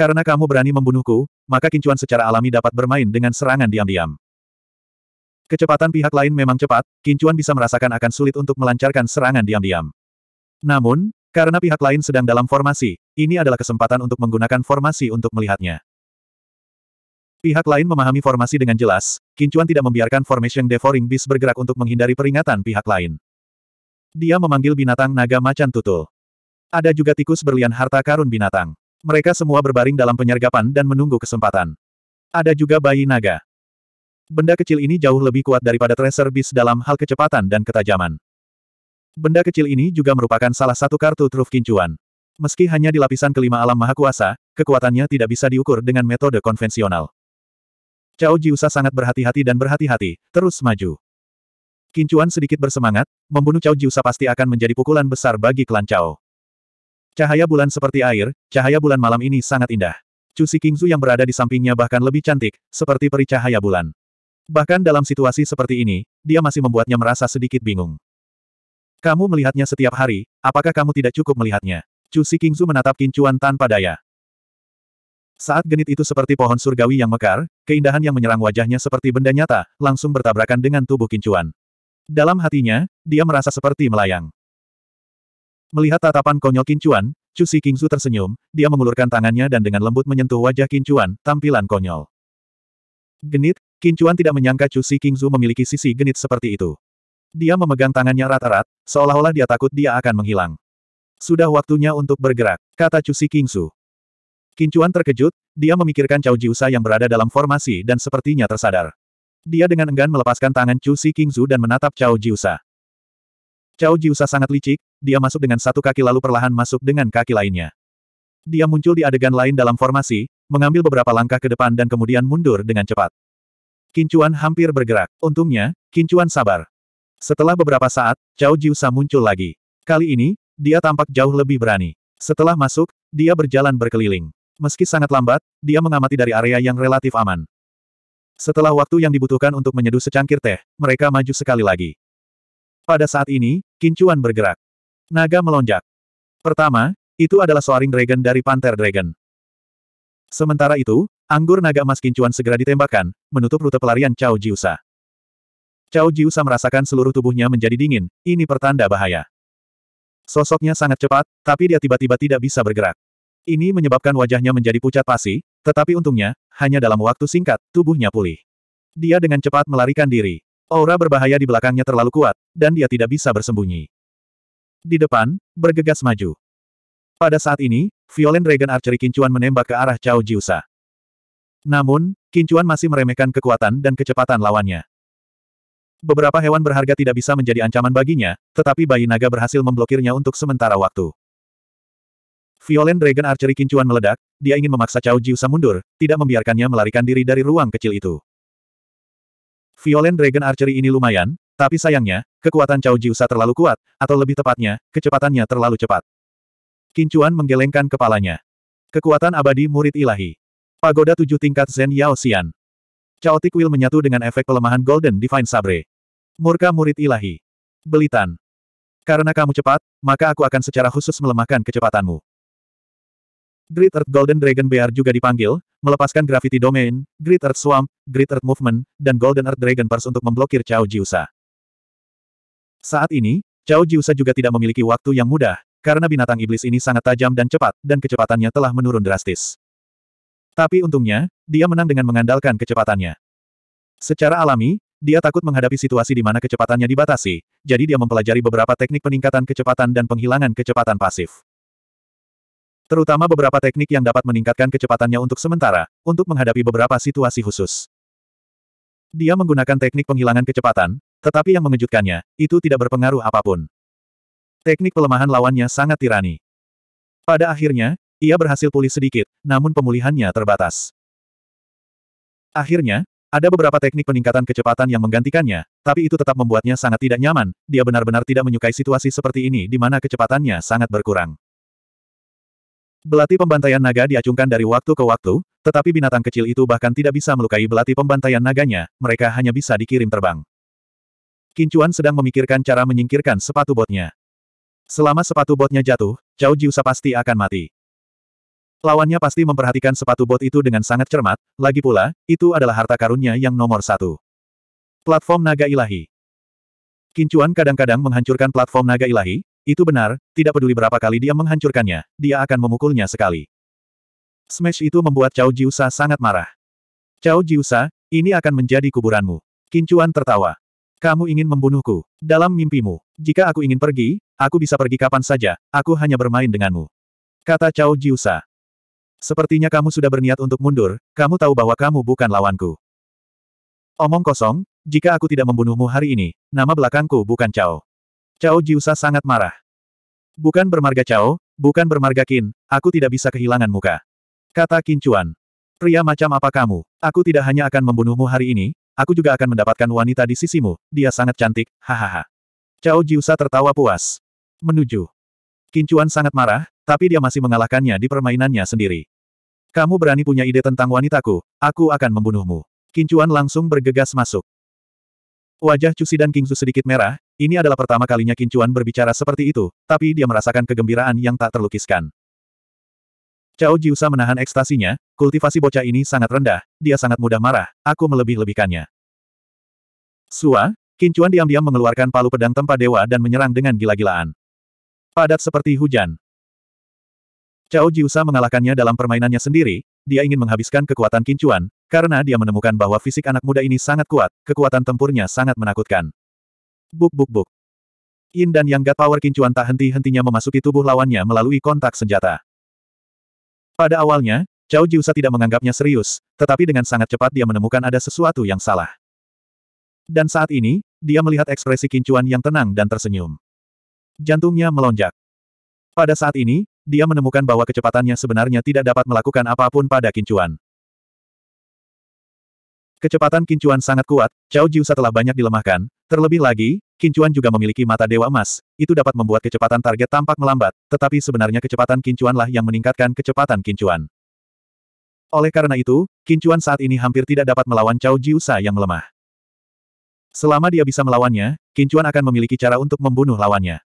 Karena kamu berani membunuhku, maka kincuan secara alami dapat bermain dengan serangan diam-diam. Kecepatan pihak lain memang cepat, kincuan bisa merasakan akan sulit untuk melancarkan serangan diam-diam. Namun, karena pihak lain sedang dalam formasi, ini adalah kesempatan untuk menggunakan formasi untuk melihatnya. Pihak lain memahami formasi dengan jelas, Kincuan tidak membiarkan Formation Devouring Beast bergerak untuk menghindari peringatan pihak lain. Dia memanggil binatang naga macan tutul. Ada juga tikus berlian harta karun binatang. Mereka semua berbaring dalam penyergapan dan menunggu kesempatan. Ada juga bayi naga. Benda kecil ini jauh lebih kuat daripada Tracer bis dalam hal kecepatan dan ketajaman. Benda kecil ini juga merupakan salah satu kartu truf kincuan. Meski hanya di lapisan kelima alam maha kuasa, kekuatannya tidak bisa diukur dengan metode konvensional. Cao Jiusa sangat berhati-hati dan berhati-hati, terus maju. Kincuan sedikit bersemangat, membunuh Cao Jiusa pasti akan menjadi pukulan besar bagi klan Cao. Cahaya bulan seperti air, cahaya bulan malam ini sangat indah. Cusi Kingzu yang berada di sampingnya bahkan lebih cantik, seperti peri cahaya bulan. Bahkan dalam situasi seperti ini, dia masih membuatnya merasa sedikit bingung. Kamu melihatnya setiap hari, apakah kamu tidak cukup melihatnya? Cusi Kingzu menatap kincuan tanpa daya. Saat genit itu seperti pohon surgawi yang mekar, keindahan yang menyerang wajahnya seperti benda nyata, langsung bertabrakan dengan tubuh kincuan. Dalam hatinya, dia merasa seperti melayang. Melihat tatapan konyol Kincuan, Cusi Kingsu tersenyum, dia mengulurkan tangannya dan dengan lembut menyentuh wajah Kincuan, tampilan konyol. Genit, Kincuan tidak menyangka Cusi Kingsu memiliki sisi genit seperti itu. Dia memegang tangannya rata rata seolah-olah dia takut dia akan menghilang. Sudah waktunya untuk bergerak, kata Cusi Kingsu. Kincuan terkejut, dia memikirkan Cao Jiusa yang berada dalam formasi dan sepertinya tersadar. Dia dengan enggan melepaskan tangan Chu Si Kingzu dan menatap Cao Jiusa. Cao Jiusa sangat licik, dia masuk dengan satu kaki lalu perlahan masuk dengan kaki lainnya. Dia muncul di adegan lain dalam formasi, mengambil beberapa langkah ke depan dan kemudian mundur dengan cepat. Kincuan hampir bergerak. Untungnya, Kincuan sabar. Setelah beberapa saat, Cao Jiusa muncul lagi. Kali ini, dia tampak jauh lebih berani. Setelah masuk, dia berjalan berkeliling. Meski sangat lambat, dia mengamati dari area yang relatif aman. Setelah waktu yang dibutuhkan untuk menyeduh secangkir teh, mereka maju sekali lagi. Pada saat ini, kincuan bergerak. Naga melonjak. Pertama, itu adalah Soaring Dragon dari Panther Dragon. Sementara itu, anggur naga emas kincuan segera ditembakkan, menutup rute pelarian Cao Jiusa. Cao Jiusa merasakan seluruh tubuhnya menjadi dingin, ini pertanda bahaya. Sosoknya sangat cepat, tapi dia tiba-tiba tidak bisa bergerak. Ini menyebabkan wajahnya menjadi pucat pasi, tetapi untungnya, hanya dalam waktu singkat, tubuhnya pulih. Dia dengan cepat melarikan diri. Aura berbahaya di belakangnya terlalu kuat, dan dia tidak bisa bersembunyi. Di depan, bergegas maju. Pada saat ini, Violent Dragon Archery Kincuan menembak ke arah Cao Jiusa. Namun, Kincuan masih meremehkan kekuatan dan kecepatan lawannya. Beberapa hewan berharga tidak bisa menjadi ancaman baginya, tetapi bayi naga berhasil memblokirnya untuk sementara waktu. Violent Dragon Archery Kincuan meledak, dia ingin memaksa Cao Jiusa mundur, tidak membiarkannya melarikan diri dari ruang kecil itu. Violent Dragon Archery ini lumayan, tapi sayangnya, kekuatan Cao Jiusa terlalu kuat, atau lebih tepatnya, kecepatannya terlalu cepat. Kincuan menggelengkan kepalanya. Kekuatan abadi murid ilahi. Pagoda tujuh tingkat Zen Yao Xian. Chaotic Will menyatu dengan efek pelemahan Golden Divine Sabre. Murka murid ilahi. Belitan. Karena kamu cepat, maka aku akan secara khusus melemahkan kecepatanmu. Great Earth Golden Dragon Bear juga dipanggil, melepaskan Gravity Domain, Great Earth Swamp, Great Earth Movement, dan Golden Earth Dragon Purse untuk memblokir Cao Jiusa. Saat ini, Cao Jiusa juga tidak memiliki waktu yang mudah, karena binatang iblis ini sangat tajam dan cepat, dan kecepatannya telah menurun drastis. Tapi untungnya, dia menang dengan mengandalkan kecepatannya. Secara alami, dia takut menghadapi situasi di mana kecepatannya dibatasi, jadi dia mempelajari beberapa teknik peningkatan kecepatan dan penghilangan kecepatan pasif. Terutama beberapa teknik yang dapat meningkatkan kecepatannya untuk sementara, untuk menghadapi beberapa situasi khusus. Dia menggunakan teknik penghilangan kecepatan, tetapi yang mengejutkannya, itu tidak berpengaruh apapun. Teknik pelemahan lawannya sangat tirani. Pada akhirnya, ia berhasil pulih sedikit, namun pemulihannya terbatas. Akhirnya, ada beberapa teknik peningkatan kecepatan yang menggantikannya, tapi itu tetap membuatnya sangat tidak nyaman. Dia benar-benar tidak menyukai situasi seperti ini di mana kecepatannya sangat berkurang. Belati pembantaian naga diacungkan dari waktu ke waktu, tetapi binatang kecil itu bahkan tidak bisa melukai belati pembantaian naganya, mereka hanya bisa dikirim terbang. Kincuan sedang memikirkan cara menyingkirkan sepatu botnya. Selama sepatu botnya jatuh, Cao Jiusa pasti akan mati. Lawannya pasti memperhatikan sepatu bot itu dengan sangat cermat, lagi pula, itu adalah harta karunnya yang nomor satu. Platform Naga Ilahi Kincuan kadang-kadang menghancurkan platform Naga Ilahi, itu benar, tidak peduli berapa kali dia menghancurkannya, dia akan memukulnya sekali. Smash itu membuat Cao Jiusa sangat marah. Cao Jiusa, ini akan menjadi kuburanmu. Kincuan tertawa. Kamu ingin membunuhku. Dalam mimpimu. Jika aku ingin pergi, aku bisa pergi kapan saja, aku hanya bermain denganmu. Kata Cao Jiusa. Sepertinya kamu sudah berniat untuk mundur, kamu tahu bahwa kamu bukan lawanku. Omong kosong, jika aku tidak membunuhmu hari ini, nama belakangku bukan Cao. Cao Jiusa sangat marah. Bukan bermarga Cao, bukan bermarga Qin, aku tidak bisa kehilangan muka. Kata Qin Chuan. Pria macam apa kamu? Aku tidak hanya akan membunuhmu hari ini, aku juga akan mendapatkan wanita di sisimu, dia sangat cantik, hahaha. Cao Jiusa tertawa puas. Menuju. Qin Chuan sangat marah, tapi dia masih mengalahkannya di permainannya sendiri. Kamu berani punya ide tentang wanitaku, aku akan membunuhmu. Qin Chuan langsung bergegas masuk. Wajah Cusi dan Kingsu sedikit merah, ini adalah pertama kalinya Kincuan berbicara seperti itu, tapi dia merasakan kegembiraan yang tak terlukiskan. Cao Jiusa menahan ekstasinya, kultivasi bocah ini sangat rendah, dia sangat mudah marah, aku melebih-lebihkannya. Sua, Kincuan diam-diam mengeluarkan palu pedang tempat dewa dan menyerang dengan gila-gilaan. Padat seperti hujan. Cao Jiusa mengalahkannya dalam permainannya sendiri, dia ingin menghabiskan kekuatan Kincuan, karena dia menemukan bahwa fisik anak muda ini sangat kuat, kekuatan tempurnya sangat menakutkan. Buk buk buk. Yin dan Yang God Power Kincuan tak henti-hentinya memasuki tubuh lawannya melalui kontak senjata. Pada awalnya, Cao Jiusa tidak menganggapnya serius, tetapi dengan sangat cepat dia menemukan ada sesuatu yang salah. Dan saat ini, dia melihat ekspresi Kincuan yang tenang dan tersenyum. Jantungnya melonjak. Pada saat ini, dia menemukan bahwa kecepatannya sebenarnya tidak dapat melakukan apapun pada Kincuan. Kecepatan Kincuan sangat kuat, Chao Jiusa telah banyak dilemahkan, terlebih lagi, Kincuan juga memiliki mata dewa emas, itu dapat membuat kecepatan target tampak melambat, tetapi sebenarnya kecepatan Kincuanlah yang meningkatkan kecepatan Kincuan. Oleh karena itu, Kincuan saat ini hampir tidak dapat melawan Chao Jiusa yang melemah. Selama dia bisa melawannya, Kincuan akan memiliki cara untuk membunuh lawannya.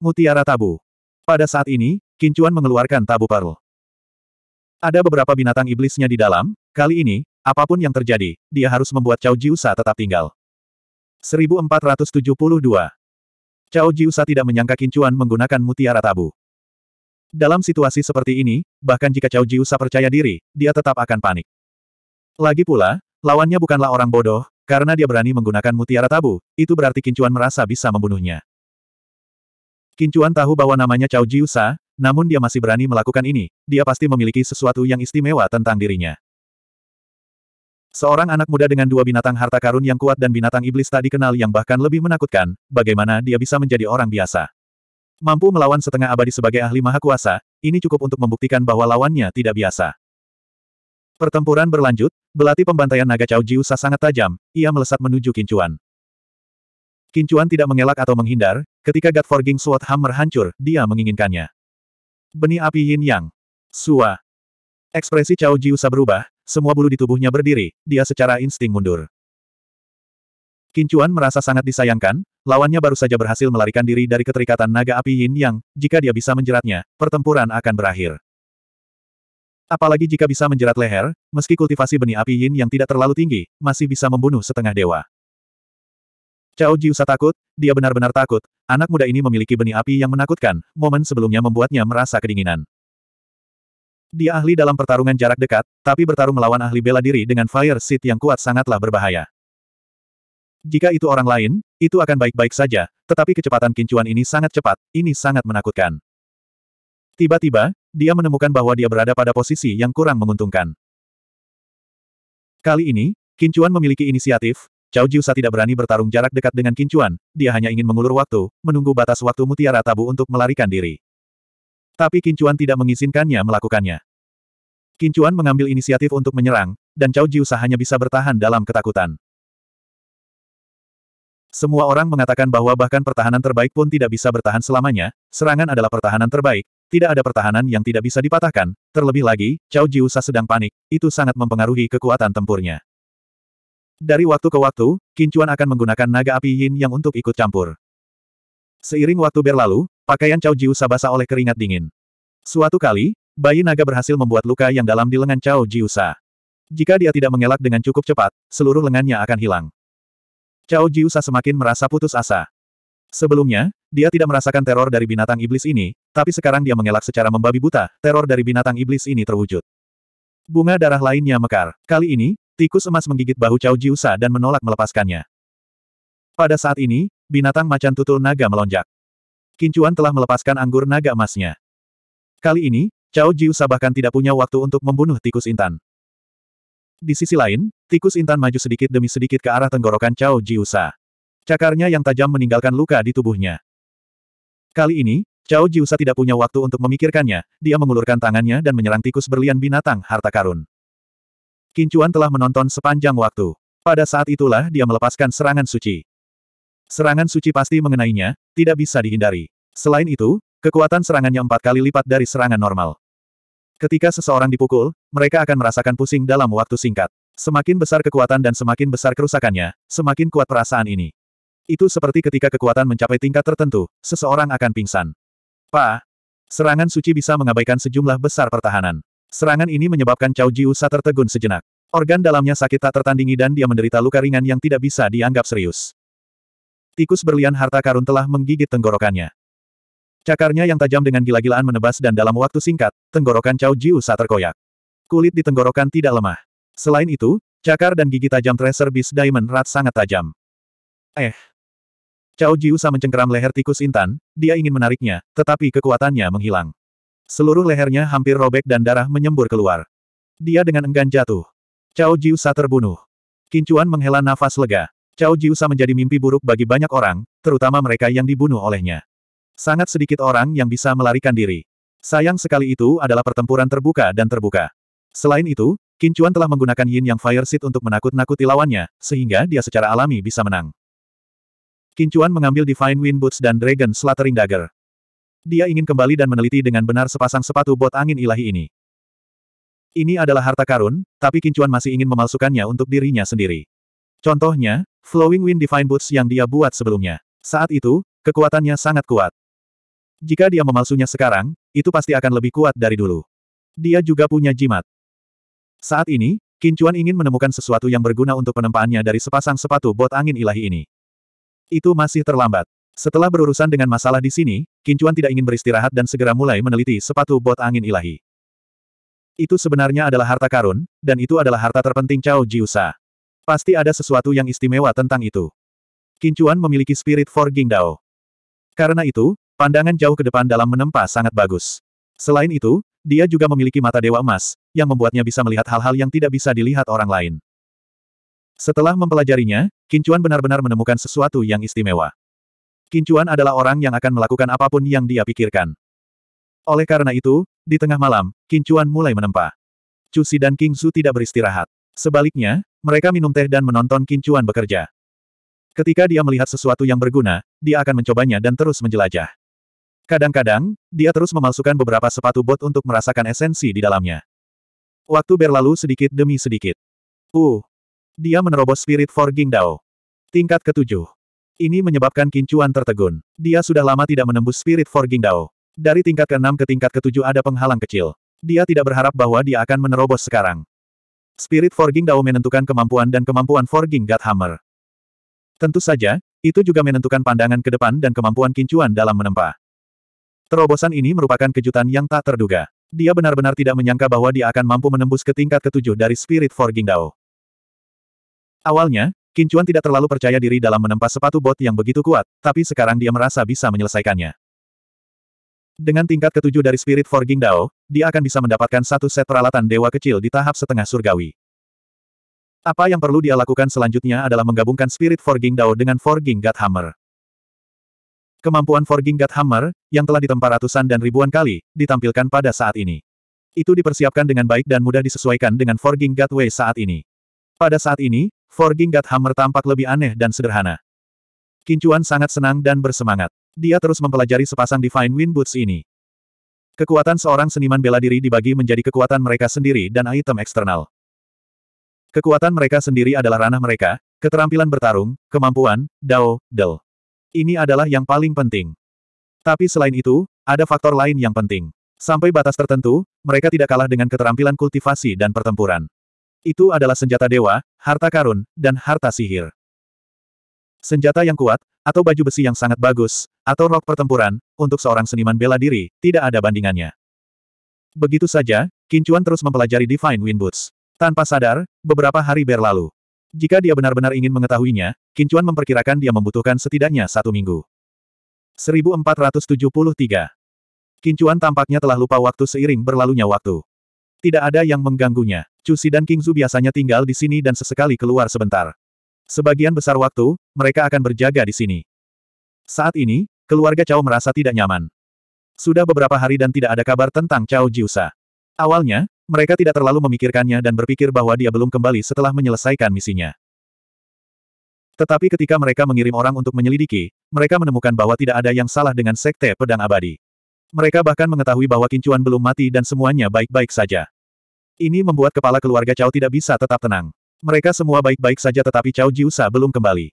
Mutiara Tabu. Pada saat ini, Kincuan mengeluarkan tabu Pearl. Ada beberapa binatang iblisnya di dalam, kali ini, Apapun yang terjadi, dia harus membuat Cao Jiusa tetap tinggal. 1472 Cao Jiusa tidak menyangka Kincuan menggunakan mutiara tabu. Dalam situasi seperti ini, bahkan jika Cao Jiusa percaya diri, dia tetap akan panik. Lagi pula, lawannya bukanlah orang bodoh, karena dia berani menggunakan mutiara tabu, itu berarti Kincuan merasa bisa membunuhnya. Kincuan tahu bahwa namanya Cao Jiusa, namun dia masih berani melakukan ini, dia pasti memiliki sesuatu yang istimewa tentang dirinya. Seorang anak muda dengan dua binatang harta karun yang kuat dan binatang iblis tak dikenal yang bahkan lebih menakutkan, bagaimana dia bisa menjadi orang biasa. Mampu melawan setengah abadi sebagai ahli maha kuasa, ini cukup untuk membuktikan bahwa lawannya tidak biasa. Pertempuran berlanjut, belati pembantaian naga Cao Jiusa sangat tajam, ia melesat menuju Kincuan. Kincuan tidak mengelak atau menghindar, ketika God Forging Sword Hammer hancur, dia menginginkannya. Benih api Yin Yang. Sua. Ekspresi Cao Jiusa berubah, semua bulu di tubuhnya berdiri, dia secara insting mundur. Kincuan merasa sangat disayangkan, lawannya baru saja berhasil melarikan diri dari keterikatan naga api Yin Yang, jika dia bisa menjeratnya, pertempuran akan berakhir. Apalagi jika bisa menjerat leher, meski kultivasi benih api Yin yang tidak terlalu tinggi, masih bisa membunuh setengah dewa. Cao Jiusa takut, dia benar-benar takut, anak muda ini memiliki benih api yang menakutkan, momen sebelumnya membuatnya merasa kedinginan. Dia ahli dalam pertarungan jarak dekat, tapi bertarung melawan ahli bela diri dengan fire seed yang kuat sangatlah berbahaya. Jika itu orang lain, itu akan baik-baik saja, tetapi kecepatan kincuan ini sangat cepat, ini sangat menakutkan. Tiba-tiba, dia menemukan bahwa dia berada pada posisi yang kurang menguntungkan. Kali ini, kincuan memiliki inisiatif, Cao Jiusa tidak berani bertarung jarak dekat dengan kincuan, dia hanya ingin mengulur waktu, menunggu batas waktu mutiara tabu untuk melarikan diri. Tapi Kincuan tidak mengizinkannya melakukannya. Kincuan mengambil inisiatif untuk menyerang, dan Cao Jiu hanya bisa bertahan dalam ketakutan. Semua orang mengatakan bahwa bahkan pertahanan terbaik pun tidak bisa bertahan selamanya, serangan adalah pertahanan terbaik, tidak ada pertahanan yang tidak bisa dipatahkan, terlebih lagi, Cao Jiusa sedang panik, itu sangat mempengaruhi kekuatan tempurnya. Dari waktu ke waktu, Kincuan akan menggunakan naga api yin yang untuk ikut campur. Seiring waktu berlalu, Pakaian Cao Jiu sabasa oleh keringat dingin. Suatu kali, bayi naga berhasil membuat luka yang dalam di lengan Cao Sa. Jika dia tidak mengelak dengan cukup cepat, seluruh lengannya akan hilang. Cao Sa semakin merasa putus asa. Sebelumnya, dia tidak merasakan teror dari binatang iblis ini, tapi sekarang dia mengelak secara membabi buta, teror dari binatang iblis ini terwujud. Bunga darah lainnya mekar. Kali ini, tikus emas menggigit bahu Cao Sa dan menolak melepaskannya. Pada saat ini, binatang macan tutul naga melonjak. Kincuan telah melepaskan anggur naga emasnya. Kali ini, Cao Jiu bahkan tidak punya waktu untuk membunuh tikus intan. Di sisi lain, tikus intan maju sedikit demi sedikit ke arah tenggorokan Cao Jiu Sa. Cakarnya yang tajam meninggalkan luka di tubuhnya. Kali ini, Cao Jiusa tidak punya waktu untuk memikirkannya, dia mengulurkan tangannya dan menyerang tikus berlian binatang harta karun. Kincuan telah menonton sepanjang waktu. Pada saat itulah dia melepaskan serangan suci. Serangan suci pasti mengenainya, tidak bisa dihindari. Selain itu, kekuatan serangannya empat kali lipat dari serangan normal. Ketika seseorang dipukul, mereka akan merasakan pusing dalam waktu singkat. Semakin besar kekuatan dan semakin besar kerusakannya, semakin kuat perasaan ini. Itu seperti ketika kekuatan mencapai tingkat tertentu, seseorang akan pingsan. Pa. Serangan suci bisa mengabaikan sejumlah besar pertahanan. Serangan ini menyebabkan Cao Jiusa tertegun sejenak. Organ dalamnya sakit tak tertandingi dan dia menderita luka ringan yang tidak bisa dianggap serius. Tikus berlian harta karun telah menggigit tenggorokannya. Cakarnya yang tajam dengan gila-gilaan menebas dan dalam waktu singkat, tenggorokan Cao Jiu Sa terkoyak. Kulit di tenggorokan tidak lemah. Selain itu, cakar dan gigi tajam Tracer Beast Diamond Rat sangat tajam. Eh. Cao Jiu Sa mencengkeram leher tikus intan, dia ingin menariknya, tetapi kekuatannya menghilang. Seluruh lehernya hampir robek dan darah menyembur keluar. Dia dengan enggan jatuh. Cao Jiu Sa terbunuh. Kincuan menghela nafas lega. Cao Jiusa menjadi mimpi buruk bagi banyak orang, terutama mereka yang dibunuh olehnya. Sangat sedikit orang yang bisa melarikan diri. Sayang sekali itu adalah pertempuran terbuka dan terbuka. Selain itu, Kincuan telah menggunakan Yin Yang Fire Seed untuk menakut-nakuti lawannya, sehingga dia secara alami bisa menang. Kincuan mengambil Divine Wind Boots dan Dragon Slattering Dagger. Dia ingin kembali dan meneliti dengan benar sepasang sepatu bot angin ilahi ini. Ini adalah harta karun, tapi Kincuan masih ingin memalsukannya untuk dirinya sendiri. Contohnya, Flowing Wind Divine Boots yang dia buat sebelumnya. Saat itu, kekuatannya sangat kuat. Jika dia memalsunya sekarang, itu pasti akan lebih kuat dari dulu. Dia juga punya jimat. Saat ini, Kincuan ingin menemukan sesuatu yang berguna untuk penempaannya dari sepasang sepatu bot angin ilahi ini. Itu masih terlambat. Setelah berurusan dengan masalah di sini, Kincuan tidak ingin beristirahat dan segera mulai meneliti sepatu bot angin ilahi. Itu sebenarnya adalah harta karun, dan itu adalah harta terpenting Cao Jiusa. Pasti ada sesuatu yang istimewa tentang itu. Kincuan memiliki spirit for Dao. Karena itu, pandangan jauh ke depan dalam menempa sangat bagus. Selain itu, dia juga memiliki mata dewa emas, yang membuatnya bisa melihat hal-hal yang tidak bisa dilihat orang lain. Setelah mempelajarinya, Kincuan benar-benar menemukan sesuatu yang istimewa. Kincuan adalah orang yang akan melakukan apapun yang dia pikirkan. Oleh karena itu, di tengah malam, Kincuan mulai menempa. Cusi dan King Su tidak beristirahat. Sebaliknya, mereka minum teh dan menonton Kincuan bekerja. Ketika dia melihat sesuatu yang berguna, dia akan mencobanya dan terus menjelajah. Kadang-kadang, dia terus memalsukan beberapa sepatu bot untuk merasakan esensi di dalamnya. Waktu berlalu sedikit demi sedikit. Uh, dia menerobos spirit forging Dao. Tingkat ketujuh. Ini menyebabkan Kincuan tertegun. Dia sudah lama tidak menembus spirit forging Dao. Dari tingkat keenam ke tingkat ketujuh ada penghalang kecil. Dia tidak berharap bahwa dia akan menerobos sekarang. Spirit Forging Dao menentukan kemampuan dan kemampuan Forging God Hammer. Tentu saja, itu juga menentukan pandangan ke depan dan kemampuan kincuan dalam menempa. Terobosan ini merupakan kejutan yang tak terduga. Dia benar-benar tidak menyangka bahwa dia akan mampu menembus ke tingkat ketujuh dari Spirit Forging Dao. Awalnya, Kincuan tidak terlalu percaya diri dalam menempa sepatu bot yang begitu kuat, tapi sekarang dia merasa bisa menyelesaikannya. Dengan tingkat ketujuh dari Spirit Forging Dao, dia akan bisa mendapatkan satu set peralatan dewa kecil di tahap setengah surgawi. Apa yang perlu dia lakukan selanjutnya adalah menggabungkan Spirit Forging Dao dengan Forging God Hammer. Kemampuan Forging God Hammer, yang telah ditempa ratusan dan ribuan kali, ditampilkan pada saat ini. Itu dipersiapkan dengan baik dan mudah disesuaikan dengan Forging God Way saat ini. Pada saat ini, Forging God Hammer tampak lebih aneh dan sederhana. Kincuan sangat senang dan bersemangat. Dia terus mempelajari sepasang Divine Wind Boots ini. Kekuatan seorang seniman bela diri dibagi menjadi kekuatan mereka sendiri dan item eksternal. Kekuatan mereka sendiri adalah ranah mereka, keterampilan bertarung, kemampuan, dao, del. Ini adalah yang paling penting. Tapi selain itu, ada faktor lain yang penting. Sampai batas tertentu, mereka tidak kalah dengan keterampilan kultivasi dan pertempuran. Itu adalah senjata dewa, harta karun, dan harta sihir. Senjata yang kuat, atau baju besi yang sangat bagus, atau rok pertempuran, untuk seorang seniman bela diri, tidak ada bandingannya. Begitu saja, Kincuan terus mempelajari Divine Wind Boots. Tanpa sadar, beberapa hari berlalu. Jika dia benar-benar ingin mengetahuinya, Kincuan memperkirakan dia membutuhkan setidaknya satu minggu. 1473 Kincuan tampaknya telah lupa waktu seiring berlalunya waktu. Tidak ada yang mengganggunya. Cusi dan Kingzu biasanya tinggal di sini dan sesekali keluar sebentar. Sebagian besar waktu, mereka akan berjaga di sini. Saat ini, keluarga Cao merasa tidak nyaman. Sudah beberapa hari dan tidak ada kabar tentang Cao Jiusa. Awalnya, mereka tidak terlalu memikirkannya dan berpikir bahwa dia belum kembali setelah menyelesaikan misinya. Tetapi ketika mereka mengirim orang untuk menyelidiki, mereka menemukan bahwa tidak ada yang salah dengan Sekte Pedang Abadi. Mereka bahkan mengetahui bahwa Kincuan belum mati dan semuanya baik-baik saja. Ini membuat kepala keluarga Cao tidak bisa tetap tenang. Mereka semua baik-baik saja tetapi Cao Jiusa belum kembali.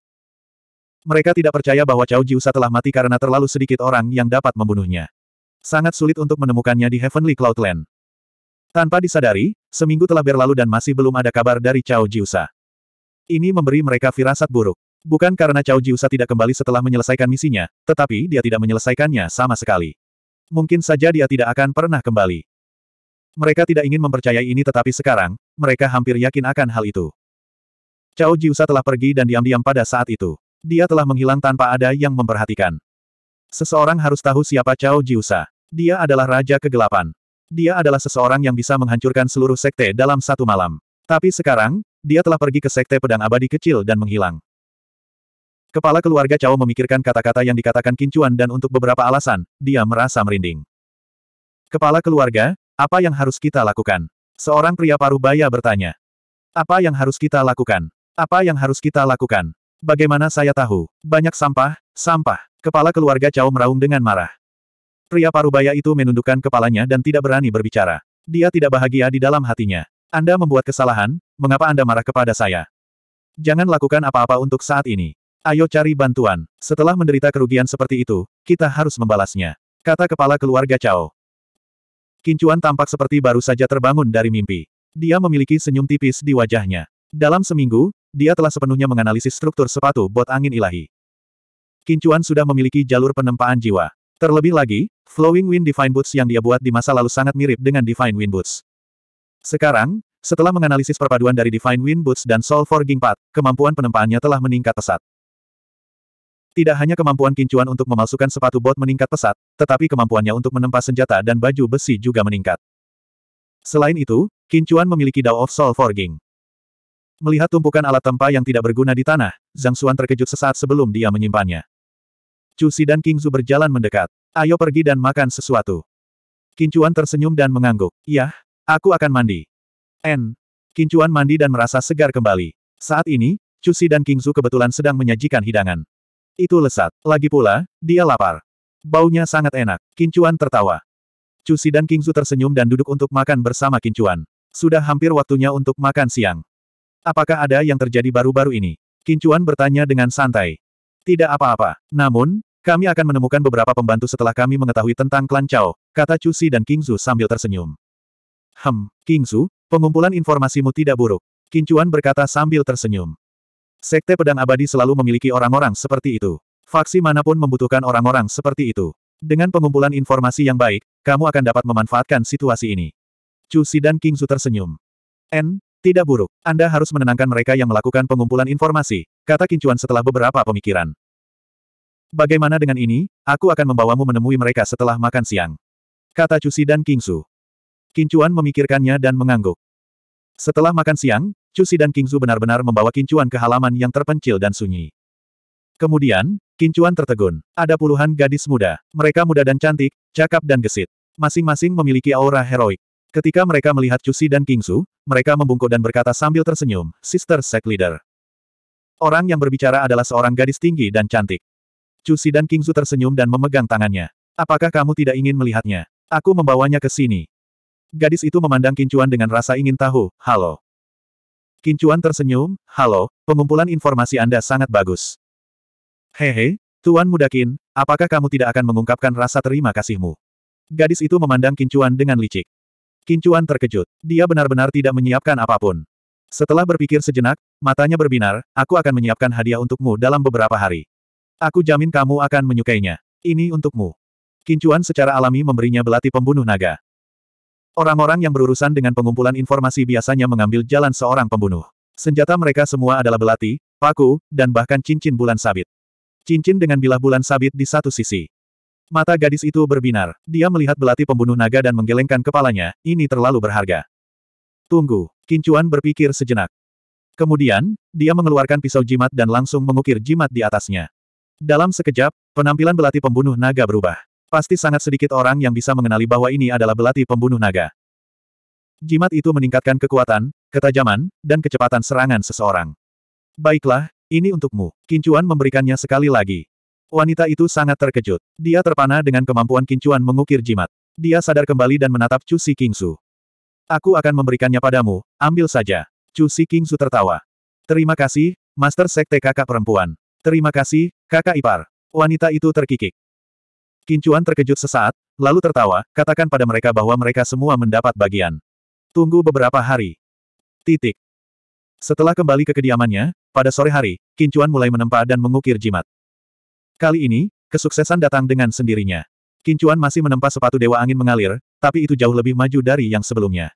Mereka tidak percaya bahwa Cao Jiusa telah mati karena terlalu sedikit orang yang dapat membunuhnya. Sangat sulit untuk menemukannya di Heavenly Cloudland. Tanpa disadari, seminggu telah berlalu dan masih belum ada kabar dari Cao Jiusa. Ini memberi mereka firasat buruk. Bukan karena Cao Jiusa tidak kembali setelah menyelesaikan misinya, tetapi dia tidak menyelesaikannya sama sekali. Mungkin saja dia tidak akan pernah kembali. Mereka tidak ingin mempercayai ini tetapi sekarang, mereka hampir yakin akan hal itu. Cao Jiusa telah pergi dan diam-diam pada saat itu. Dia telah menghilang tanpa ada yang memperhatikan. Seseorang harus tahu siapa Cao Jiusa. Dia adalah Raja Kegelapan. Dia adalah seseorang yang bisa menghancurkan seluruh sekte dalam satu malam. Tapi sekarang, dia telah pergi ke sekte pedang abadi kecil dan menghilang. Kepala keluarga Cao memikirkan kata-kata yang dikatakan Kincuan dan untuk beberapa alasan, dia merasa merinding. Kepala keluarga, apa yang harus kita lakukan? Seorang pria paruh baya bertanya. Apa yang harus kita lakukan? Apa yang harus kita lakukan? Bagaimana saya tahu? Banyak sampah, sampah. Kepala keluarga Cao meraung dengan marah. Pria paruh baya itu menundukkan kepalanya dan tidak berani berbicara. Dia tidak bahagia di dalam hatinya. Anda membuat kesalahan, mengapa Anda marah kepada saya? Jangan lakukan apa-apa untuk saat ini. Ayo cari bantuan. Setelah menderita kerugian seperti itu, kita harus membalasnya. Kata kepala keluarga Cao. Kincuan tampak seperti baru saja terbangun dari mimpi. Dia memiliki senyum tipis di wajahnya. Dalam seminggu, dia telah sepenuhnya menganalisis struktur sepatu bot angin ilahi. Kincuan sudah memiliki jalur penempaan jiwa. Terlebih lagi, Flowing Wind Divine Boots yang dia buat di masa lalu sangat mirip dengan Divine Wind Boots. Sekarang, setelah menganalisis perpaduan dari Divine Wind Boots dan Soul Forging Path, kemampuan penempaannya telah meningkat pesat. Tidak hanya kemampuan kincuan untuk memalsukan sepatu bot meningkat pesat, tetapi kemampuannya untuk menempa senjata dan baju besi juga meningkat. Selain itu, kincuan memiliki Dao of Soul Forging. Melihat tumpukan alat tempa yang tidak berguna di tanah, Zhang Xuan terkejut sesaat sebelum dia menyimpannya. Chu Si dan King Zu berjalan mendekat. Ayo pergi dan makan sesuatu. Kincuan tersenyum dan mengangguk. Yah, aku akan mandi. N. Kincuan mandi dan merasa segar kembali. Saat ini, Chu Si dan King Zu kebetulan sedang menyajikan hidangan. Itu lesat. Lagi pula, dia lapar. Baunya sangat enak. Kincuan tertawa. Cusi dan Kingsu tersenyum dan duduk untuk makan bersama Kincuan. Sudah hampir waktunya untuk makan siang. Apakah ada yang terjadi baru-baru ini? Kincuan bertanya dengan santai. Tidak apa-apa. Namun, kami akan menemukan beberapa pembantu setelah kami mengetahui tentang klan Chao, kata Cusi dan Kingsu sambil tersenyum. Hem, Kingsu, pengumpulan informasimu tidak buruk. Kincuan berkata sambil tersenyum. Sekte pedang abadi selalu memiliki orang-orang seperti itu. Faksi manapun membutuhkan orang-orang seperti itu. Dengan pengumpulan informasi yang baik, kamu akan dapat memanfaatkan situasi ini. Chu Si dan King Su tersenyum. N, tidak buruk. Anda harus menenangkan mereka yang melakukan pengumpulan informasi, kata Kincuan setelah beberapa pemikiran. Bagaimana dengan ini, aku akan membawamu menemui mereka setelah makan siang. Kata Chu Si dan King Su. Kincuan memikirkannya dan mengangguk. Setelah makan siang, Cusi dan Kingzu benar-benar membawa Kincuan ke halaman yang terpencil dan sunyi. Kemudian, Kincuan tertegun. Ada puluhan gadis muda. Mereka muda dan cantik, cakap dan gesit. Masing-masing memiliki aura heroik. Ketika mereka melihat Cusi dan Kingzu, mereka membungkuk dan berkata sambil tersenyum, Sister Sect Leader. Orang yang berbicara adalah seorang gadis tinggi dan cantik. Cusi dan Kingzu tersenyum dan memegang tangannya. Apakah kamu tidak ingin melihatnya? Aku membawanya ke sini. Gadis itu memandang Kincuan dengan rasa ingin tahu, halo. Kincuan tersenyum, halo, pengumpulan informasi Anda sangat bagus. Hehe, Tuan Mudakin, apakah kamu tidak akan mengungkapkan rasa terima kasihmu? Gadis itu memandang Kincuan dengan licik. Kincuan terkejut. Dia benar-benar tidak menyiapkan apapun. Setelah berpikir sejenak, matanya berbinar, aku akan menyiapkan hadiah untukmu dalam beberapa hari. Aku jamin kamu akan menyukainya. Ini untukmu. Kincuan secara alami memberinya belati pembunuh naga. Orang-orang yang berurusan dengan pengumpulan informasi biasanya mengambil jalan seorang pembunuh. Senjata mereka semua adalah belati, paku, dan bahkan cincin bulan sabit. Cincin dengan bilah bulan sabit di satu sisi. Mata gadis itu berbinar. Dia melihat belati pembunuh naga dan menggelengkan kepalanya, ini terlalu berharga. Tunggu, Kincuan berpikir sejenak. Kemudian, dia mengeluarkan pisau jimat dan langsung mengukir jimat di atasnya. Dalam sekejap, penampilan belati pembunuh naga berubah. Pasti sangat sedikit orang yang bisa mengenali bahwa ini adalah belati pembunuh naga. Jimat itu meningkatkan kekuatan, ketajaman, dan kecepatan serangan seseorang. Baiklah, ini untukmu. Kincuan memberikannya sekali lagi. Wanita itu sangat terkejut. Dia terpana dengan kemampuan Kincuan mengukir jimat. Dia sadar kembali dan menatap Chu Si Kingsu. Aku akan memberikannya padamu, ambil saja. Chu Si Kingsu tertawa. Terima kasih, Master Sekte kakak perempuan. Terima kasih, kakak ipar. Wanita itu terkikik. Kincuan terkejut sesaat, lalu tertawa, katakan pada mereka bahwa mereka semua mendapat bagian. Tunggu beberapa hari. Titik. Setelah kembali ke kediamannya, pada sore hari, Kincuan mulai menempa dan mengukir jimat. Kali ini, kesuksesan datang dengan sendirinya. Kincuan masih menempa sepatu Dewa Angin mengalir, tapi itu jauh lebih maju dari yang sebelumnya.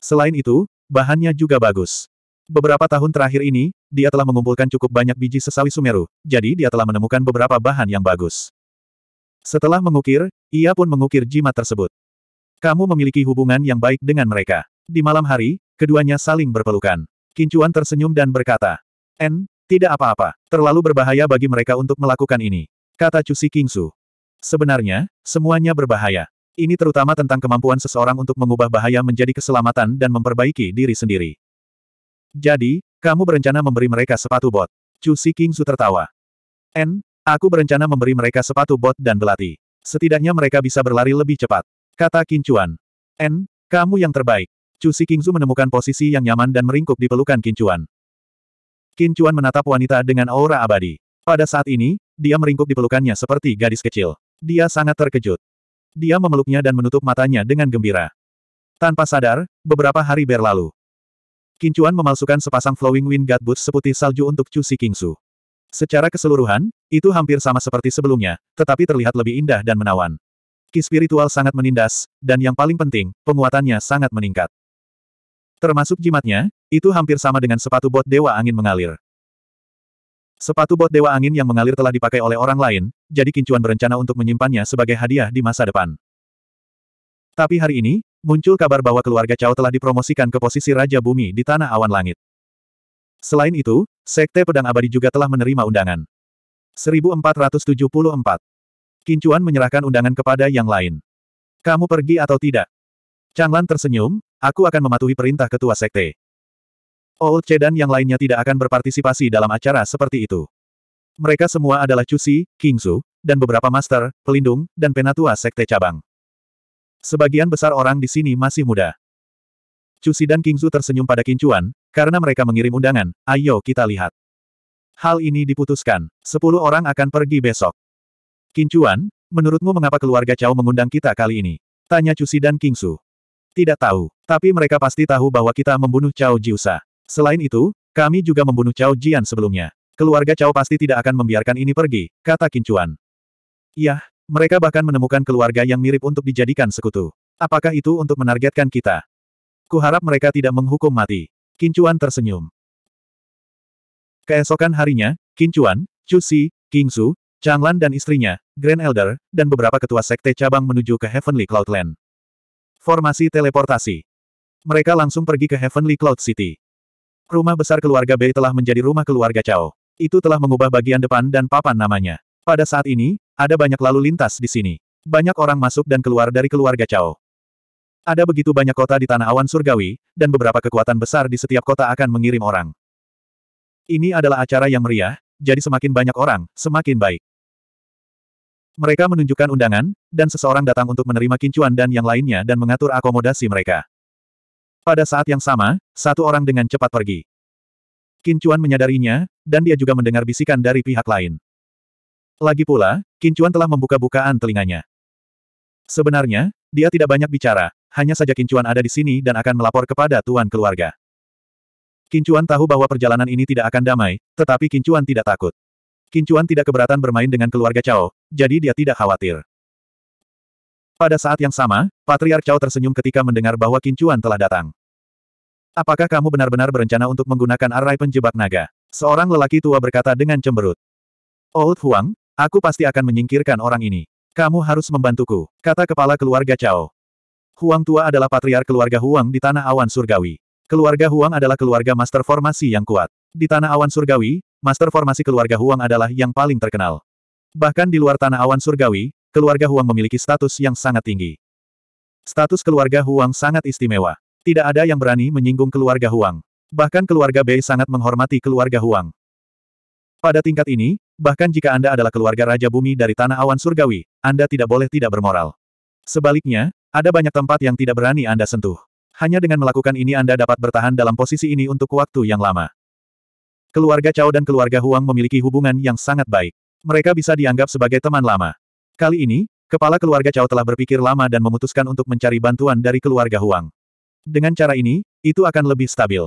Selain itu, bahannya juga bagus. Beberapa tahun terakhir ini, dia telah mengumpulkan cukup banyak biji sesawi Sumeru, jadi dia telah menemukan beberapa bahan yang bagus. Setelah mengukir, ia pun mengukir jimat tersebut. Kamu memiliki hubungan yang baik dengan mereka. Di malam hari, keduanya saling berpelukan. Kincuan tersenyum dan berkata, N, tidak apa-apa, terlalu berbahaya bagi mereka untuk melakukan ini. Kata Cusi Kingsu. Sebenarnya, semuanya berbahaya. Ini terutama tentang kemampuan seseorang untuk mengubah bahaya menjadi keselamatan dan memperbaiki diri sendiri. Jadi, kamu berencana memberi mereka sepatu bot. Cusi Kingsu tertawa. N, Aku berencana memberi mereka sepatu bot dan belati. Setidaknya mereka bisa berlari lebih cepat. Kata Kincuan. En, kamu yang terbaik. Cusi Kingzu menemukan posisi yang nyaman dan meringkuk di pelukan Kincuan. Kincuan menatap wanita dengan aura abadi. Pada saat ini, dia meringkuk di pelukannya seperti gadis kecil. Dia sangat terkejut. Dia memeluknya dan menutup matanya dengan gembira. Tanpa sadar, beberapa hari berlalu. Kincuan memalsukan sepasang flowing wind god boots seputih salju untuk Cusi Kingzu. Secara keseluruhan, itu hampir sama seperti sebelumnya, tetapi terlihat lebih indah dan menawan. Ki spiritual sangat menindas, dan yang paling penting, penguatannya sangat meningkat. Termasuk jimatnya, itu hampir sama dengan sepatu bot dewa angin mengalir. Sepatu bot dewa angin yang mengalir telah dipakai oleh orang lain, jadi Kincuan berencana untuk menyimpannya sebagai hadiah di masa depan. Tapi hari ini, muncul kabar bahwa keluarga Cao telah dipromosikan ke posisi Raja Bumi di Tanah Awan Langit. Selain itu, Sekte Pedang Abadi juga telah menerima undangan. 1474. Kincuan menyerahkan undangan kepada yang lain. Kamu pergi atau tidak? Changlan tersenyum, aku akan mematuhi perintah ketua sekte. Old Che dan yang lainnya tidak akan berpartisipasi dalam acara seperti itu. Mereka semua adalah Cusi, Kingsu, dan beberapa master, pelindung, dan penatua sekte cabang. Sebagian besar orang di sini masih muda. Cusi dan Kingsu tersenyum pada Kincuan, karena mereka mengirim undangan, ayo kita lihat. Hal ini diputuskan. Sepuluh orang akan pergi besok. Kincuan, menurutmu mengapa keluarga Cao mengundang kita kali ini? Tanya Cusi dan Kingsu. Tidak tahu, tapi mereka pasti tahu bahwa kita membunuh Cao Jiusa. Selain itu, kami juga membunuh Cao Jian sebelumnya. Keluarga Cao pasti tidak akan membiarkan ini pergi, kata Kincuan. Yah, mereka bahkan menemukan keluarga yang mirip untuk dijadikan sekutu. Apakah itu untuk menargetkan kita? Kuharap mereka tidak menghukum mati. Kincuan tersenyum. Keesokan harinya, Kincuan, Su, Kingsu, Changlan dan istrinya, Grand Elder, dan beberapa ketua sekte cabang menuju ke Heavenly Cloudland. Formasi teleportasi. Mereka langsung pergi ke Heavenly Cloud City. Rumah besar keluarga Bei telah menjadi rumah keluarga Chao. Itu telah mengubah bagian depan dan papan namanya. Pada saat ini, ada banyak lalu lintas di sini. Banyak orang masuk dan keluar dari keluarga Chao. Ada begitu banyak kota di tanah awan surgawi, dan beberapa kekuatan besar di setiap kota akan mengirim orang. Ini adalah acara yang meriah, jadi semakin banyak orang, semakin baik. Mereka menunjukkan undangan, dan seseorang datang untuk menerima kincuan dan yang lainnya dan mengatur akomodasi mereka. Pada saat yang sama, satu orang dengan cepat pergi. Kincuan menyadarinya, dan dia juga mendengar bisikan dari pihak lain. Lagi pula, Kincuan telah membuka-bukaan telinganya. Sebenarnya, dia tidak banyak bicara, hanya saja Kincuan ada di sini dan akan melapor kepada tuan keluarga. Kincuan tahu bahwa perjalanan ini tidak akan damai, tetapi Kincuan tidak takut. Kincuan tidak keberatan bermain dengan keluarga Cao, jadi dia tidak khawatir. Pada saat yang sama, Patriark Cao tersenyum ketika mendengar bahwa Kincuan telah datang. Apakah kamu benar-benar berencana untuk menggunakan arai penjebak naga? Seorang lelaki tua berkata dengan cemberut. Old oh, Huang, aku pasti akan menyingkirkan orang ini. Kamu harus membantuku, kata kepala keluarga Cao. Huang Tua adalah patriar keluarga Huang di Tanah Awan Surgawi. Keluarga Huang adalah keluarga master formasi yang kuat. Di Tanah Awan Surgawi, master formasi keluarga Huang adalah yang paling terkenal. Bahkan di luar Tanah Awan Surgawi, keluarga Huang memiliki status yang sangat tinggi. Status keluarga Huang sangat istimewa. Tidak ada yang berani menyinggung keluarga Huang. Bahkan keluarga Bei sangat menghormati keluarga Huang. Pada tingkat ini, bahkan jika Anda adalah keluarga Raja Bumi dari Tanah Awan Surgawi, Anda tidak boleh tidak bermoral. Sebaliknya, ada banyak tempat yang tidak berani Anda sentuh. Hanya dengan melakukan ini Anda dapat bertahan dalam posisi ini untuk waktu yang lama. Keluarga Cao dan keluarga Huang memiliki hubungan yang sangat baik. Mereka bisa dianggap sebagai teman lama. Kali ini, kepala keluarga Cao telah berpikir lama dan memutuskan untuk mencari bantuan dari keluarga Huang. Dengan cara ini, itu akan lebih stabil.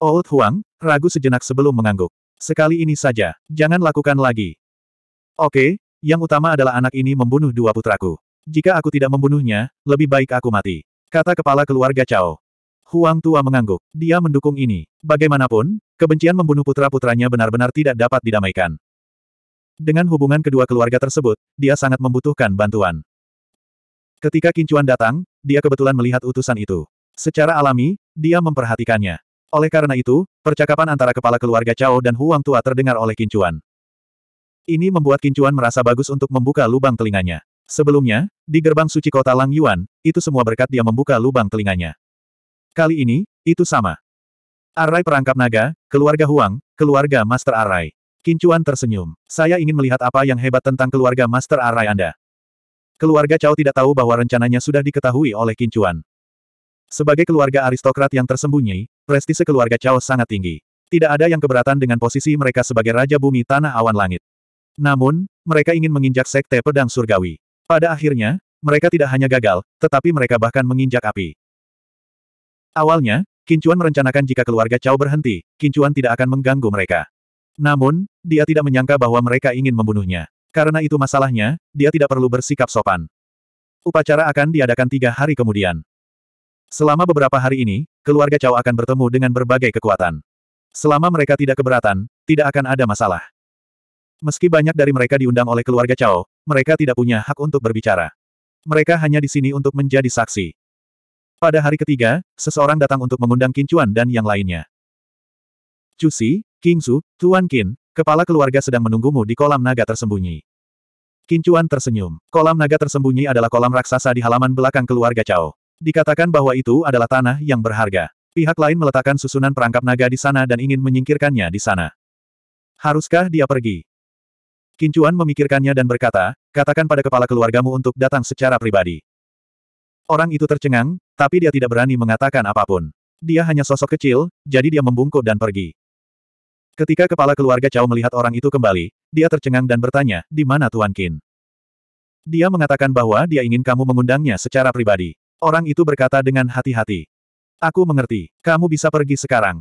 Old Huang, ragu sejenak sebelum mengangguk. Sekali ini saja, jangan lakukan lagi. Oke, yang utama adalah anak ini membunuh dua putraku. Jika aku tidak membunuhnya, lebih baik aku mati. Kata kepala keluarga Cao. Huang Tua mengangguk. Dia mendukung ini. Bagaimanapun, kebencian membunuh putra-putranya benar-benar tidak dapat didamaikan. Dengan hubungan kedua keluarga tersebut, dia sangat membutuhkan bantuan. Ketika Kincuan datang, dia kebetulan melihat utusan itu. Secara alami, dia memperhatikannya. Oleh karena itu, percakapan antara kepala keluarga Cao dan Huang Tua terdengar oleh Kincuan. Ini membuat Kincuan merasa bagus untuk membuka lubang telinganya. Sebelumnya, di gerbang suci kota Lang Yuan, itu semua berkat dia membuka lubang telinganya. Kali ini, itu sama. Arai perangkap naga, keluarga Huang, keluarga Master Arai. Kincuan tersenyum. Saya ingin melihat apa yang hebat tentang keluarga Master Arai Anda. Keluarga Cao tidak tahu bahwa rencananya sudah diketahui oleh Kincuan. Sebagai keluarga aristokrat yang tersembunyi, prestise keluarga Cao sangat tinggi. Tidak ada yang keberatan dengan posisi mereka sebagai Raja Bumi Tanah Awan Langit. Namun, mereka ingin menginjak sekte pedang surgawi. Pada akhirnya, mereka tidak hanya gagal, tetapi mereka bahkan menginjak api. Awalnya, Kincuan merencanakan jika keluarga Cao berhenti, Kincuan tidak akan mengganggu mereka. Namun, dia tidak menyangka bahwa mereka ingin membunuhnya. Karena itu masalahnya, dia tidak perlu bersikap sopan. Upacara akan diadakan tiga hari kemudian. Selama beberapa hari ini, keluarga Cao akan bertemu dengan berbagai kekuatan. Selama mereka tidak keberatan, tidak akan ada masalah. Meski banyak dari mereka diundang oleh keluarga Cao, mereka tidak punya hak untuk berbicara. Mereka hanya di sini untuk menjadi saksi. Pada hari ketiga, seseorang datang untuk mengundang Qin Chuan dan yang lainnya. Cusi, King Su, Tuan Qin, kepala keluarga sedang menunggumu di kolam naga tersembunyi. Qin Chuan tersenyum. Kolam naga tersembunyi adalah kolam raksasa di halaman belakang keluarga Cao. Dikatakan bahwa itu adalah tanah yang berharga. Pihak lain meletakkan susunan perangkap naga di sana dan ingin menyingkirkannya di sana. Haruskah dia pergi? Kincuan memikirkannya dan berkata, katakan pada kepala keluargamu untuk datang secara pribadi. Orang itu tercengang, tapi dia tidak berani mengatakan apapun. Dia hanya sosok kecil, jadi dia membungkuk dan pergi. Ketika kepala keluarga Chao melihat orang itu kembali, dia tercengang dan bertanya, di mana Tuan Qin? Dia mengatakan bahwa dia ingin kamu mengundangnya secara pribadi. Orang itu berkata dengan hati-hati. Aku mengerti, kamu bisa pergi sekarang.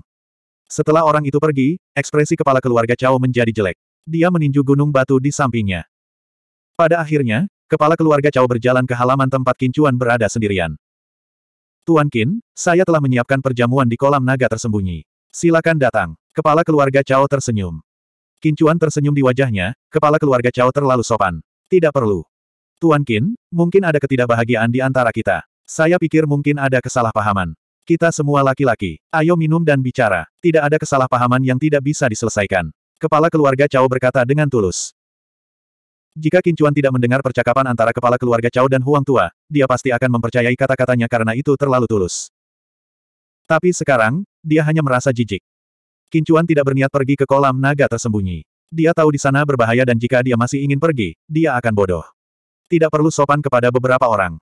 Setelah orang itu pergi, ekspresi kepala keluarga Chao menjadi jelek. Dia meninju gunung batu di sampingnya. Pada akhirnya, kepala keluarga Cao berjalan ke halaman tempat Kincuan berada sendirian. Tuan Kin, saya telah menyiapkan perjamuan di kolam naga tersembunyi. Silakan datang. Kepala keluarga Cao tersenyum. Kincuan tersenyum di wajahnya, kepala keluarga Cao terlalu sopan. Tidak perlu. Tuan Kin, mungkin ada ketidakbahagiaan di antara kita. Saya pikir mungkin ada kesalahpahaman. Kita semua laki-laki. Ayo minum dan bicara. Tidak ada kesalahpahaman yang tidak bisa diselesaikan. Kepala keluarga Cao berkata dengan tulus. Jika Kincuan tidak mendengar percakapan antara kepala keluarga Cao dan Huang Tua, dia pasti akan mempercayai kata-katanya karena itu terlalu tulus. Tapi sekarang, dia hanya merasa jijik. Kincuan tidak berniat pergi ke kolam naga tersembunyi. Dia tahu di sana berbahaya dan jika dia masih ingin pergi, dia akan bodoh. Tidak perlu sopan kepada beberapa orang.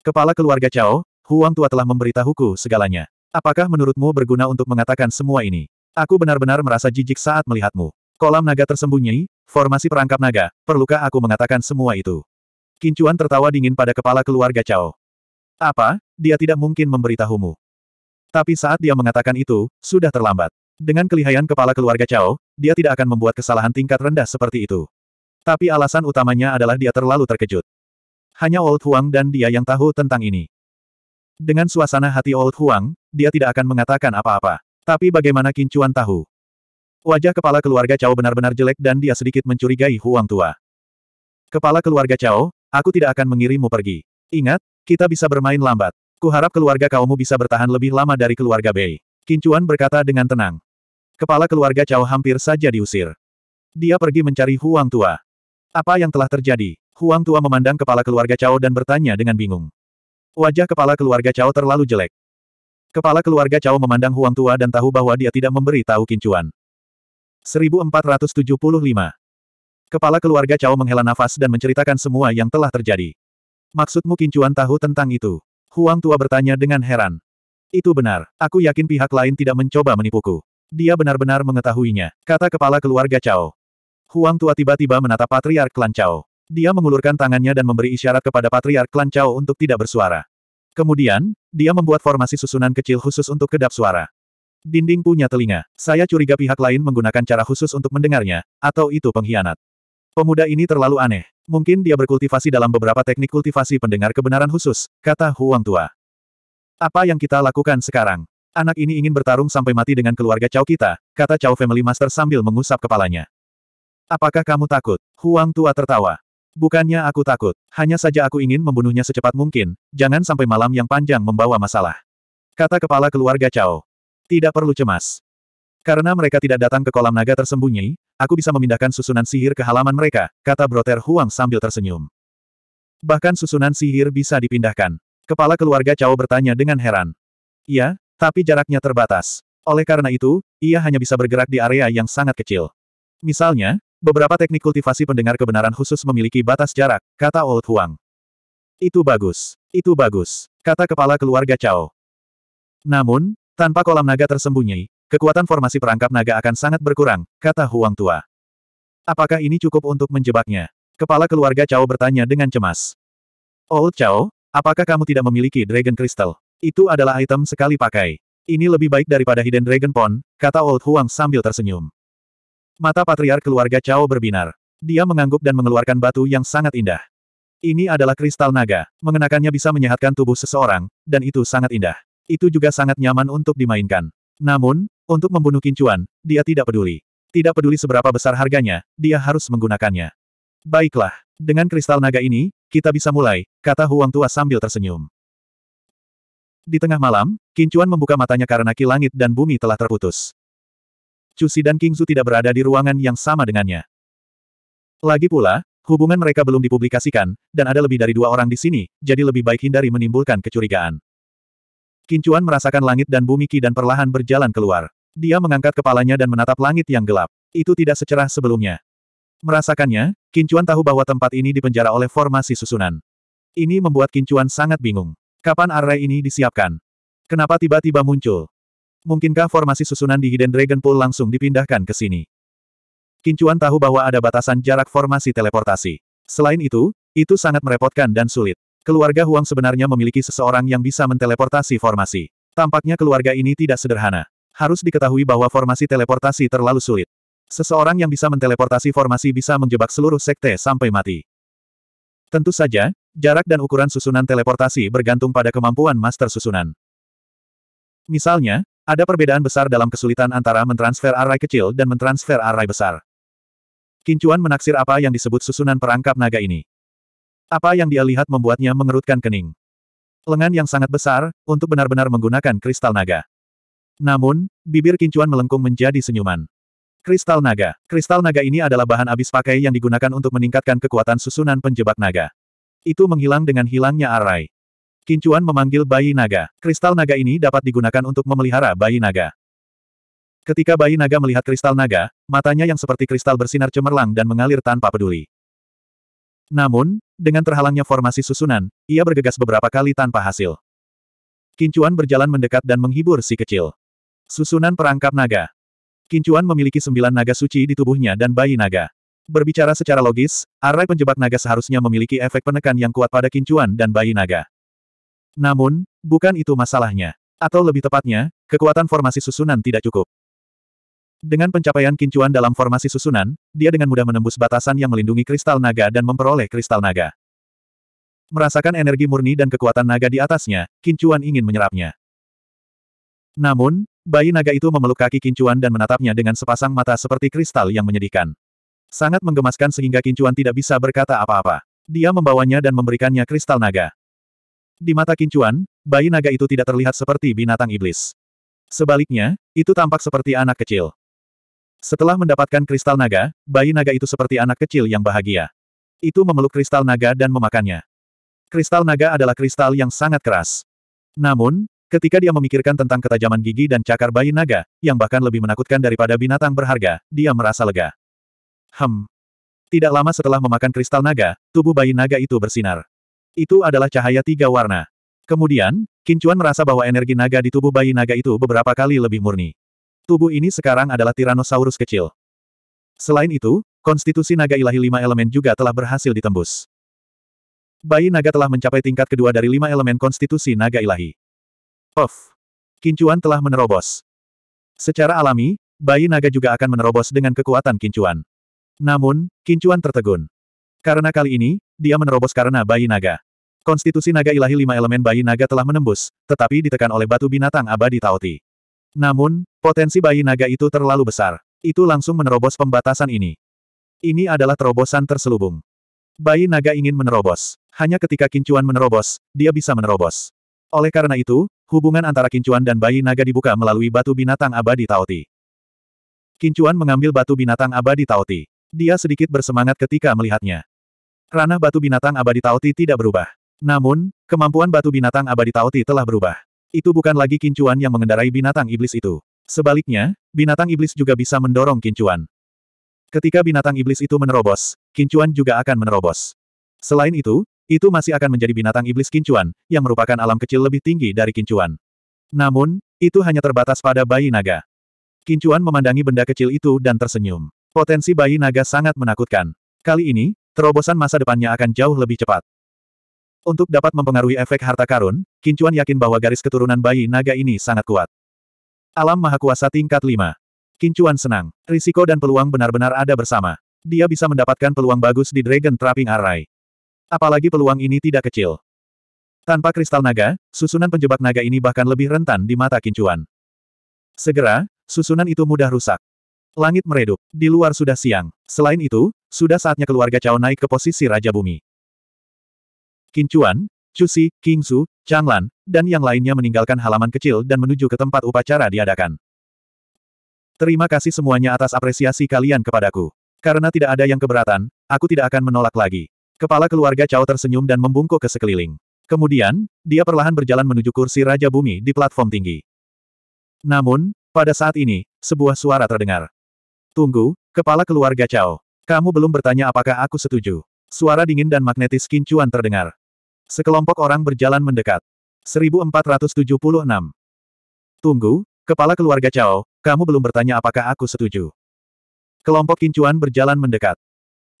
Kepala keluarga Cao, Huang Tua telah memberitahuku segalanya. Apakah menurutmu berguna untuk mengatakan semua ini? Aku benar-benar merasa jijik saat melihatmu. Kolam naga tersembunyi, formasi perangkap naga, perlukah aku mengatakan semua itu? Kincuan tertawa dingin pada kepala keluarga Cao. Apa? Dia tidak mungkin memberitahumu. Tapi saat dia mengatakan itu, sudah terlambat. Dengan kelihaian kepala keluarga Cao, dia tidak akan membuat kesalahan tingkat rendah seperti itu. Tapi alasan utamanya adalah dia terlalu terkejut. Hanya Old Huang dan dia yang tahu tentang ini. Dengan suasana hati Old Huang, dia tidak akan mengatakan apa-apa. Tapi bagaimana Kincuan tahu? Wajah kepala keluarga Cao benar-benar jelek dan dia sedikit mencurigai Huang Tua. Kepala keluarga Cao, aku tidak akan mengirimmu pergi. Ingat, kita bisa bermain lambat. Kuharap keluarga kaummu bisa bertahan lebih lama dari keluarga Bei. Kincuan berkata dengan tenang. Kepala keluarga Cao hampir saja diusir. Dia pergi mencari Huang Tua. Apa yang telah terjadi? Huang Tua memandang kepala keluarga Cao dan bertanya dengan bingung. Wajah kepala keluarga Cao terlalu jelek. Kepala keluarga Cao memandang Huang Tua dan tahu bahwa dia tidak memberi tahu kincuan. 1475. Kepala keluarga Cao menghela nafas dan menceritakan semua yang telah terjadi. Maksudmu kincuan tahu tentang itu? Huang Tua bertanya dengan heran. Itu benar, aku yakin pihak lain tidak mencoba menipuku. Dia benar-benar mengetahuinya, kata kepala keluarga Cao. Huang Tua tiba-tiba menatap Patriark Klan Cao. Dia mengulurkan tangannya dan memberi isyarat kepada Patriark Klan Cao untuk tidak bersuara. Kemudian, dia membuat formasi susunan kecil khusus untuk kedap suara. Dinding punya telinga. Saya curiga pihak lain menggunakan cara khusus untuk mendengarnya, atau itu pengkhianat. Pemuda ini terlalu aneh. Mungkin dia berkultivasi dalam beberapa teknik kultivasi pendengar kebenaran khusus, kata Huang Tua. Apa yang kita lakukan sekarang? Anak ini ingin bertarung sampai mati dengan keluarga Chow kita, kata Chow Family Master sambil mengusap kepalanya. Apakah kamu takut? Huang Tua tertawa. Bukannya aku takut, hanya saja aku ingin membunuhnya secepat mungkin, jangan sampai malam yang panjang membawa masalah. Kata kepala keluarga Cao. Tidak perlu cemas. Karena mereka tidak datang ke kolam naga tersembunyi, aku bisa memindahkan susunan sihir ke halaman mereka, kata Broter Huang sambil tersenyum. Bahkan susunan sihir bisa dipindahkan. Kepala keluarga Cao bertanya dengan heran. Iya, tapi jaraknya terbatas. Oleh karena itu, ia hanya bisa bergerak di area yang sangat kecil. Misalnya, Beberapa teknik kultivasi pendengar kebenaran khusus memiliki batas jarak, kata Old Huang. Itu bagus. Itu bagus. Kata kepala keluarga Chao. Namun, tanpa kolam naga tersembunyi, kekuatan formasi perangkap naga akan sangat berkurang, kata Huang Tua. Apakah ini cukup untuk menjebaknya? Kepala keluarga Chao bertanya dengan cemas. Old Chao, apakah kamu tidak memiliki Dragon Crystal? Itu adalah item sekali pakai. Ini lebih baik daripada Hidden Dragon Pond, kata Old Huang sambil tersenyum. Mata patriar keluarga Cao berbinar. Dia mengangguk dan mengeluarkan batu yang sangat indah. Ini adalah kristal naga. Mengenakannya bisa menyehatkan tubuh seseorang, dan itu sangat indah. Itu juga sangat nyaman untuk dimainkan. Namun, untuk membunuh kincuan, dia tidak peduli. Tidak peduli seberapa besar harganya, dia harus menggunakannya. Baiklah, dengan kristal naga ini, kita bisa mulai, kata Huang Tua sambil tersenyum. Di tengah malam, Kincuan membuka matanya karena ki langit dan bumi telah terputus. Cusi dan Kingzu tidak berada di ruangan yang sama dengannya. Lagi pula, hubungan mereka belum dipublikasikan, dan ada lebih dari dua orang di sini, jadi lebih baik hindari menimbulkan kecurigaan. Kincuan merasakan langit dan bumi Ki dan perlahan berjalan keluar. Dia mengangkat kepalanya dan menatap langit yang gelap. Itu tidak secerah sebelumnya. Merasakannya, Kincuan tahu bahwa tempat ini dipenjara oleh formasi susunan. Ini membuat Kincuan sangat bingung. Kapan array ini disiapkan? Kenapa tiba-tiba muncul? Mungkinkah formasi susunan di Hidden Dragon Pool langsung dipindahkan ke sini? Kincuan tahu bahwa ada batasan jarak formasi teleportasi. Selain itu, itu sangat merepotkan dan sulit. Keluarga Huang sebenarnya memiliki seseorang yang bisa menteleportasi formasi. Tampaknya keluarga ini tidak sederhana. Harus diketahui bahwa formasi teleportasi terlalu sulit. Seseorang yang bisa menteleportasi formasi bisa menjebak seluruh sekte sampai mati. Tentu saja, jarak dan ukuran susunan teleportasi bergantung pada kemampuan master susunan. Misalnya, ada perbedaan besar dalam kesulitan antara mentransfer array kecil dan mentransfer array besar. Kincuan menaksir apa yang disebut susunan perangkap naga ini. Apa yang dia lihat membuatnya mengerutkan kening. Lengan yang sangat besar, untuk benar-benar menggunakan kristal naga. Namun, bibir kincuan melengkung menjadi senyuman. Kristal naga. Kristal naga ini adalah bahan abis pakai yang digunakan untuk meningkatkan kekuatan susunan penjebak naga. Itu menghilang dengan hilangnya array. Kincuan memanggil bayi naga. Kristal naga ini dapat digunakan untuk memelihara bayi naga. Ketika bayi naga melihat kristal naga, matanya yang seperti kristal bersinar cemerlang dan mengalir tanpa peduli. Namun, dengan terhalangnya formasi susunan, ia bergegas beberapa kali tanpa hasil. Kincuan berjalan mendekat dan menghibur si kecil. Susunan perangkap naga. Kincuan memiliki sembilan naga suci di tubuhnya dan bayi naga. Berbicara secara logis, arai penjebak naga seharusnya memiliki efek penekan yang kuat pada kincuan dan bayi naga. Namun, bukan itu masalahnya. Atau lebih tepatnya, kekuatan formasi susunan tidak cukup. Dengan pencapaian kincuan dalam formasi susunan, dia dengan mudah menembus batasan yang melindungi kristal naga dan memperoleh kristal naga. Merasakan energi murni dan kekuatan naga di atasnya, kincuan ingin menyerapnya. Namun, bayi naga itu memeluk kaki kincuan dan menatapnya dengan sepasang mata seperti kristal yang menyedihkan. Sangat menggemaskan sehingga kincuan tidak bisa berkata apa-apa. Dia membawanya dan memberikannya kristal naga. Di mata Kincuan, bayi naga itu tidak terlihat seperti binatang iblis. Sebaliknya, itu tampak seperti anak kecil. Setelah mendapatkan kristal naga, bayi naga itu seperti anak kecil yang bahagia. Itu memeluk kristal naga dan memakannya. Kristal naga adalah kristal yang sangat keras. Namun, ketika dia memikirkan tentang ketajaman gigi dan cakar bayi naga, yang bahkan lebih menakutkan daripada binatang berharga, dia merasa lega. Hem. Tidak lama setelah memakan kristal naga, tubuh bayi naga itu bersinar. Itu adalah cahaya tiga warna. Kemudian, Kincuan merasa bahwa energi naga di tubuh bayi naga itu beberapa kali lebih murni. Tubuh ini sekarang adalah Tyrannosaurus kecil. Selain itu, konstitusi naga ilahi lima elemen juga telah berhasil ditembus. Bayi naga telah mencapai tingkat kedua dari lima elemen konstitusi naga ilahi. Of! Kincuan telah menerobos. Secara alami, bayi naga juga akan menerobos dengan kekuatan kincuan. Namun, kincuan tertegun. Karena kali ini, dia menerobos karena bayi naga. Konstitusi naga ilahi lima elemen bayi naga telah menembus, tetapi ditekan oleh batu binatang abadi Taoti. Namun, potensi bayi naga itu terlalu besar. Itu langsung menerobos pembatasan ini. Ini adalah terobosan terselubung. Bayi naga ingin menerobos. Hanya ketika kincuan menerobos, dia bisa menerobos. Oleh karena itu, hubungan antara kincuan dan bayi naga dibuka melalui batu binatang abadi Taoti. Kincuan mengambil batu binatang abadi Taoti. Dia sedikit bersemangat ketika melihatnya. Ranah batu binatang abadi Taoti tidak berubah. Namun, kemampuan batu binatang abadi Taoti telah berubah. Itu bukan lagi kincuan yang mengendarai binatang iblis itu. Sebaliknya, binatang iblis juga bisa mendorong kincuan. Ketika binatang iblis itu menerobos, kincuan juga akan menerobos. Selain itu, itu masih akan menjadi binatang iblis kincuan, yang merupakan alam kecil lebih tinggi dari kincuan. Namun, itu hanya terbatas pada bayi naga. Kincuan memandangi benda kecil itu dan tersenyum. Potensi bayi naga sangat menakutkan. Kali ini, terobosan masa depannya akan jauh lebih cepat. Untuk dapat mempengaruhi efek harta karun, Kincuan yakin bahwa garis keturunan bayi naga ini sangat kuat. Alam Maha Kuasa tingkat 5. Kincuan senang. Risiko dan peluang benar-benar ada bersama. Dia bisa mendapatkan peluang bagus di Dragon Trapping Array. Apalagi peluang ini tidak kecil. Tanpa kristal naga, susunan penjebak naga ini bahkan lebih rentan di mata kincuan. Segera, susunan itu mudah rusak. Langit meredup, di luar sudah siang. Selain itu, sudah saatnya keluarga Cao naik ke posisi Raja Bumi. Qin Chuan, Chu Si, King Su, Chang Lan, dan yang lainnya meninggalkan halaman kecil dan menuju ke tempat upacara diadakan. Terima kasih semuanya atas apresiasi kalian kepadaku. Karena tidak ada yang keberatan, aku tidak akan menolak lagi. Kepala keluarga Chao tersenyum dan membungkuk ke sekeliling. Kemudian, dia perlahan berjalan menuju kursi Raja Bumi di platform tinggi. Namun, pada saat ini, sebuah suara terdengar. Tunggu, kepala keluarga Chao, Kamu belum bertanya apakah aku setuju. Suara dingin dan magnetis kincuan terdengar. Sekelompok orang berjalan mendekat. 1476. Tunggu, kepala keluarga Cao, kamu belum bertanya apakah aku setuju. Kelompok kincuan berjalan mendekat.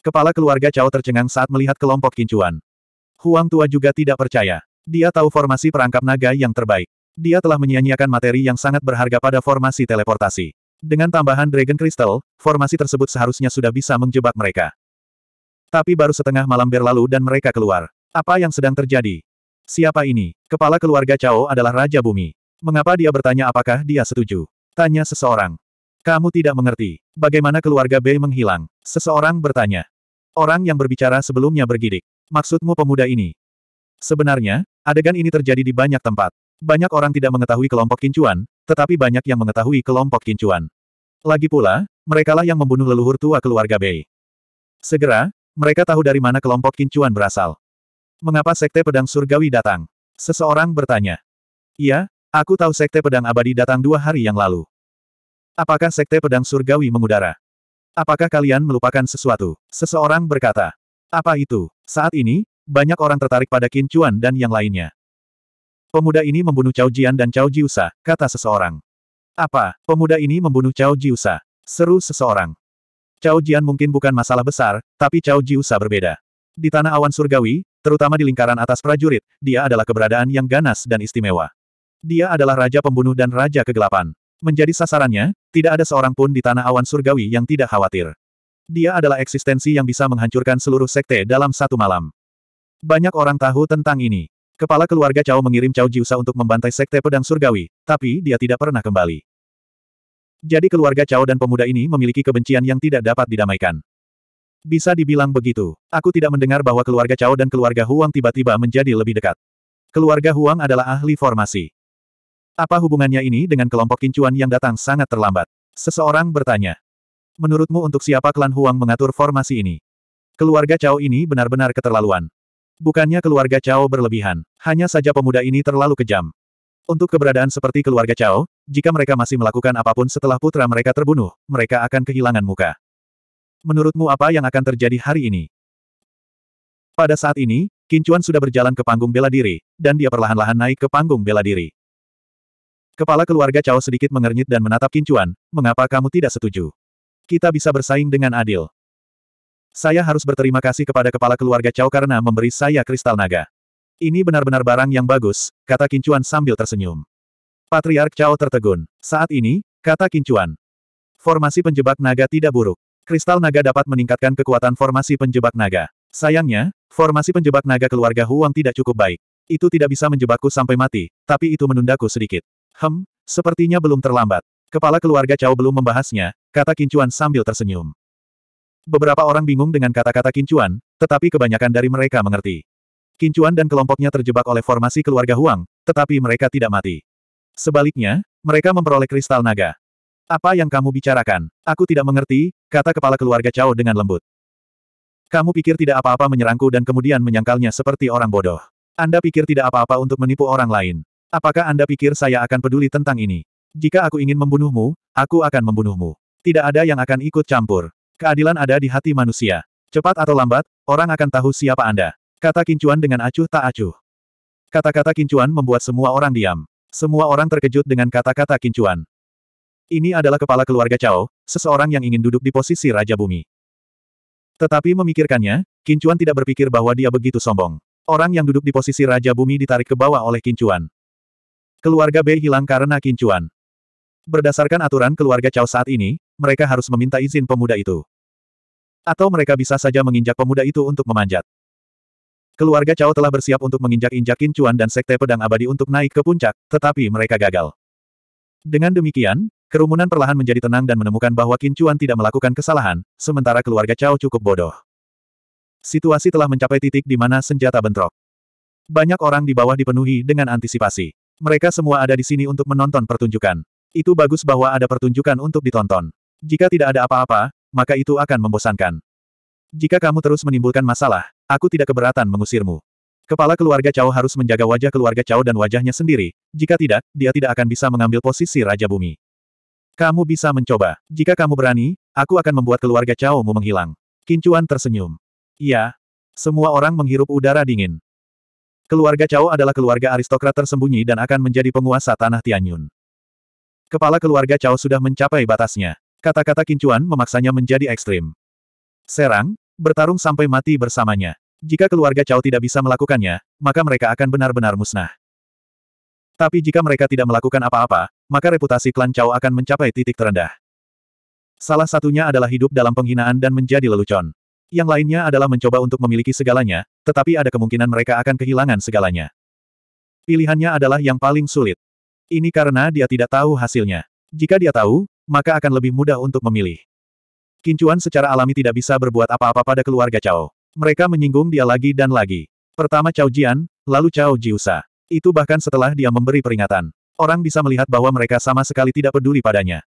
Kepala keluarga Cao tercengang saat melihat kelompok kincuan. Huang Tua juga tidak percaya. Dia tahu formasi perangkap naga yang terbaik. Dia telah menyia-nyiakan materi yang sangat berharga pada formasi teleportasi. Dengan tambahan Dragon Crystal, formasi tersebut seharusnya sudah bisa menjebak mereka. Tapi baru setengah malam berlalu dan mereka keluar. Apa yang sedang terjadi? Siapa ini? Kepala keluarga Cao adalah Raja Bumi. Mengapa dia bertanya apakah dia setuju? Tanya seseorang. Kamu tidak mengerti. Bagaimana keluarga B menghilang? Seseorang bertanya. Orang yang berbicara sebelumnya bergidik. Maksudmu pemuda ini? Sebenarnya, adegan ini terjadi di banyak tempat. Banyak orang tidak mengetahui kelompok kincuan, tetapi banyak yang mengetahui kelompok kincuan. Lagi pula, merekalah yang membunuh leluhur tua keluarga Bei. Segera, mereka tahu dari mana kelompok kincuan berasal. Mengapa Sekte Pedang Surgawi datang? Seseorang bertanya. Iya, aku tahu Sekte Pedang Abadi datang dua hari yang lalu. Apakah Sekte Pedang Surgawi mengudara? Apakah kalian melupakan sesuatu? Seseorang berkata. Apa itu? Saat ini, banyak orang tertarik pada Qin Chuan dan yang lainnya. Pemuda ini membunuh Cao Jian dan Cao Jiusa, kata seseorang. Apa? Pemuda ini membunuh Cao Jiusa. Seru seseorang. Cao Jian mungkin bukan masalah besar, tapi Cao Jiusa berbeda. Di tanah awan surgawi, terutama di lingkaran atas prajurit, dia adalah keberadaan yang ganas dan istimewa. Dia adalah raja pembunuh dan raja kegelapan. Menjadi sasarannya, tidak ada seorang pun di tanah awan surgawi yang tidak khawatir. Dia adalah eksistensi yang bisa menghancurkan seluruh sekte dalam satu malam. Banyak orang tahu tentang ini. Kepala keluarga Cao mengirim Cao Jiusa untuk membantai sekte pedang surgawi, tapi dia tidak pernah kembali. Jadi keluarga Cao dan pemuda ini memiliki kebencian yang tidak dapat didamaikan. Bisa dibilang begitu. Aku tidak mendengar bahwa keluarga Cao dan keluarga Huang tiba-tiba menjadi lebih dekat. Keluarga Huang adalah ahli formasi. Apa hubungannya ini dengan kelompok kincuan yang datang sangat terlambat? Seseorang bertanya. Menurutmu untuk siapa klan Huang mengatur formasi ini? Keluarga Cao ini benar-benar keterlaluan. Bukannya keluarga Cao berlebihan, hanya saja pemuda ini terlalu kejam. Untuk keberadaan seperti keluarga Cao, jika mereka masih melakukan apapun setelah putra mereka terbunuh, mereka akan kehilangan muka. Menurutmu apa yang akan terjadi hari ini? Pada saat ini, Kincuan sudah berjalan ke panggung bela diri, dan dia perlahan-lahan naik ke panggung bela diri. Kepala keluarga Cao sedikit mengernyit dan menatap Kincuan, mengapa kamu tidak setuju? Kita bisa bersaing dengan adil. Saya harus berterima kasih kepada kepala keluarga Cao karena memberi saya kristal naga. Ini benar-benar barang yang bagus, kata Kincuan sambil tersenyum. Patriark Cao tertegun. Saat ini, kata Kincuan. Formasi penjebak naga tidak buruk. Kristal naga dapat meningkatkan kekuatan formasi penjebak naga. Sayangnya, formasi penjebak naga keluarga Huang tidak cukup baik. Itu tidak bisa menjebakku sampai mati, tapi itu menundaku sedikit. Hem, sepertinya belum terlambat. Kepala keluarga Cao belum membahasnya, kata Kincuan sambil tersenyum. Beberapa orang bingung dengan kata-kata Kincuan, tetapi kebanyakan dari mereka mengerti. Kincuan dan kelompoknya terjebak oleh formasi keluarga Huang, tetapi mereka tidak mati. Sebaliknya, mereka memperoleh kristal naga. Apa yang kamu bicarakan? Aku tidak mengerti, kata kepala keluarga Cao dengan lembut. Kamu pikir tidak apa-apa menyerangku dan kemudian menyangkalnya seperti orang bodoh. Anda pikir tidak apa-apa untuk menipu orang lain. Apakah Anda pikir saya akan peduli tentang ini? Jika aku ingin membunuhmu, aku akan membunuhmu. Tidak ada yang akan ikut campur. Keadilan ada di hati manusia. Cepat atau lambat, orang akan tahu siapa Anda. Kata Kincuan dengan acuh tak acuh. Kata-kata Kincuan membuat semua orang diam. Semua orang terkejut dengan kata-kata Kincuan. Ini adalah kepala keluarga Cao, seseorang yang ingin duduk di posisi Raja Bumi. Tetapi memikirkannya, Kincuan tidak berpikir bahwa dia begitu sombong. Orang yang duduk di posisi Raja Bumi ditarik ke bawah oleh Kincuan. Keluarga B hilang karena Kincuan. Berdasarkan aturan keluarga Cao saat ini, mereka harus meminta izin pemuda itu. Atau mereka bisa saja menginjak pemuda itu untuk memanjat. Keluarga Cao telah bersiap untuk menginjak-injak Kincuan dan Sekte Pedang Abadi untuk naik ke puncak, tetapi mereka gagal. Dengan demikian, Kerumunan perlahan menjadi tenang dan menemukan bahwa kincuan tidak melakukan kesalahan, sementara keluarga Cao cukup bodoh. Situasi telah mencapai titik di mana senjata bentrok. Banyak orang di bawah dipenuhi dengan antisipasi. Mereka semua ada di sini untuk menonton pertunjukan. Itu bagus bahwa ada pertunjukan untuk ditonton. Jika tidak ada apa-apa, maka itu akan membosankan. Jika kamu terus menimbulkan masalah, aku tidak keberatan mengusirmu. Kepala keluarga Cao harus menjaga wajah keluarga Cao dan wajahnya sendiri, jika tidak, dia tidak akan bisa mengambil posisi Raja Bumi. Kamu bisa mencoba. Jika kamu berani, aku akan membuat keluarga Cao Mu menghilang. Kincuan tersenyum. Iya. Semua orang menghirup udara dingin. Keluarga Cao adalah keluarga aristokrat tersembunyi dan akan menjadi penguasa tanah Tianyun. Kepala keluarga Cao sudah mencapai batasnya. Kata-kata Kincuan memaksanya menjadi ekstrim. Serang, bertarung sampai mati bersamanya. Jika keluarga Cao tidak bisa melakukannya, maka mereka akan benar-benar musnah. Tapi jika mereka tidak melakukan apa-apa, maka reputasi klan Cao akan mencapai titik terendah. Salah satunya adalah hidup dalam penghinaan dan menjadi lelucon. Yang lainnya adalah mencoba untuk memiliki segalanya, tetapi ada kemungkinan mereka akan kehilangan segalanya. Pilihannya adalah yang paling sulit. Ini karena dia tidak tahu hasilnya. Jika dia tahu, maka akan lebih mudah untuk memilih. Kincuan secara alami tidak bisa berbuat apa-apa pada keluarga Cao. Mereka menyinggung dia lagi dan lagi. Pertama Cao Jian, lalu Cao Jiusa. Itu bahkan setelah dia memberi peringatan orang bisa melihat bahwa mereka sama sekali tidak peduli padanya.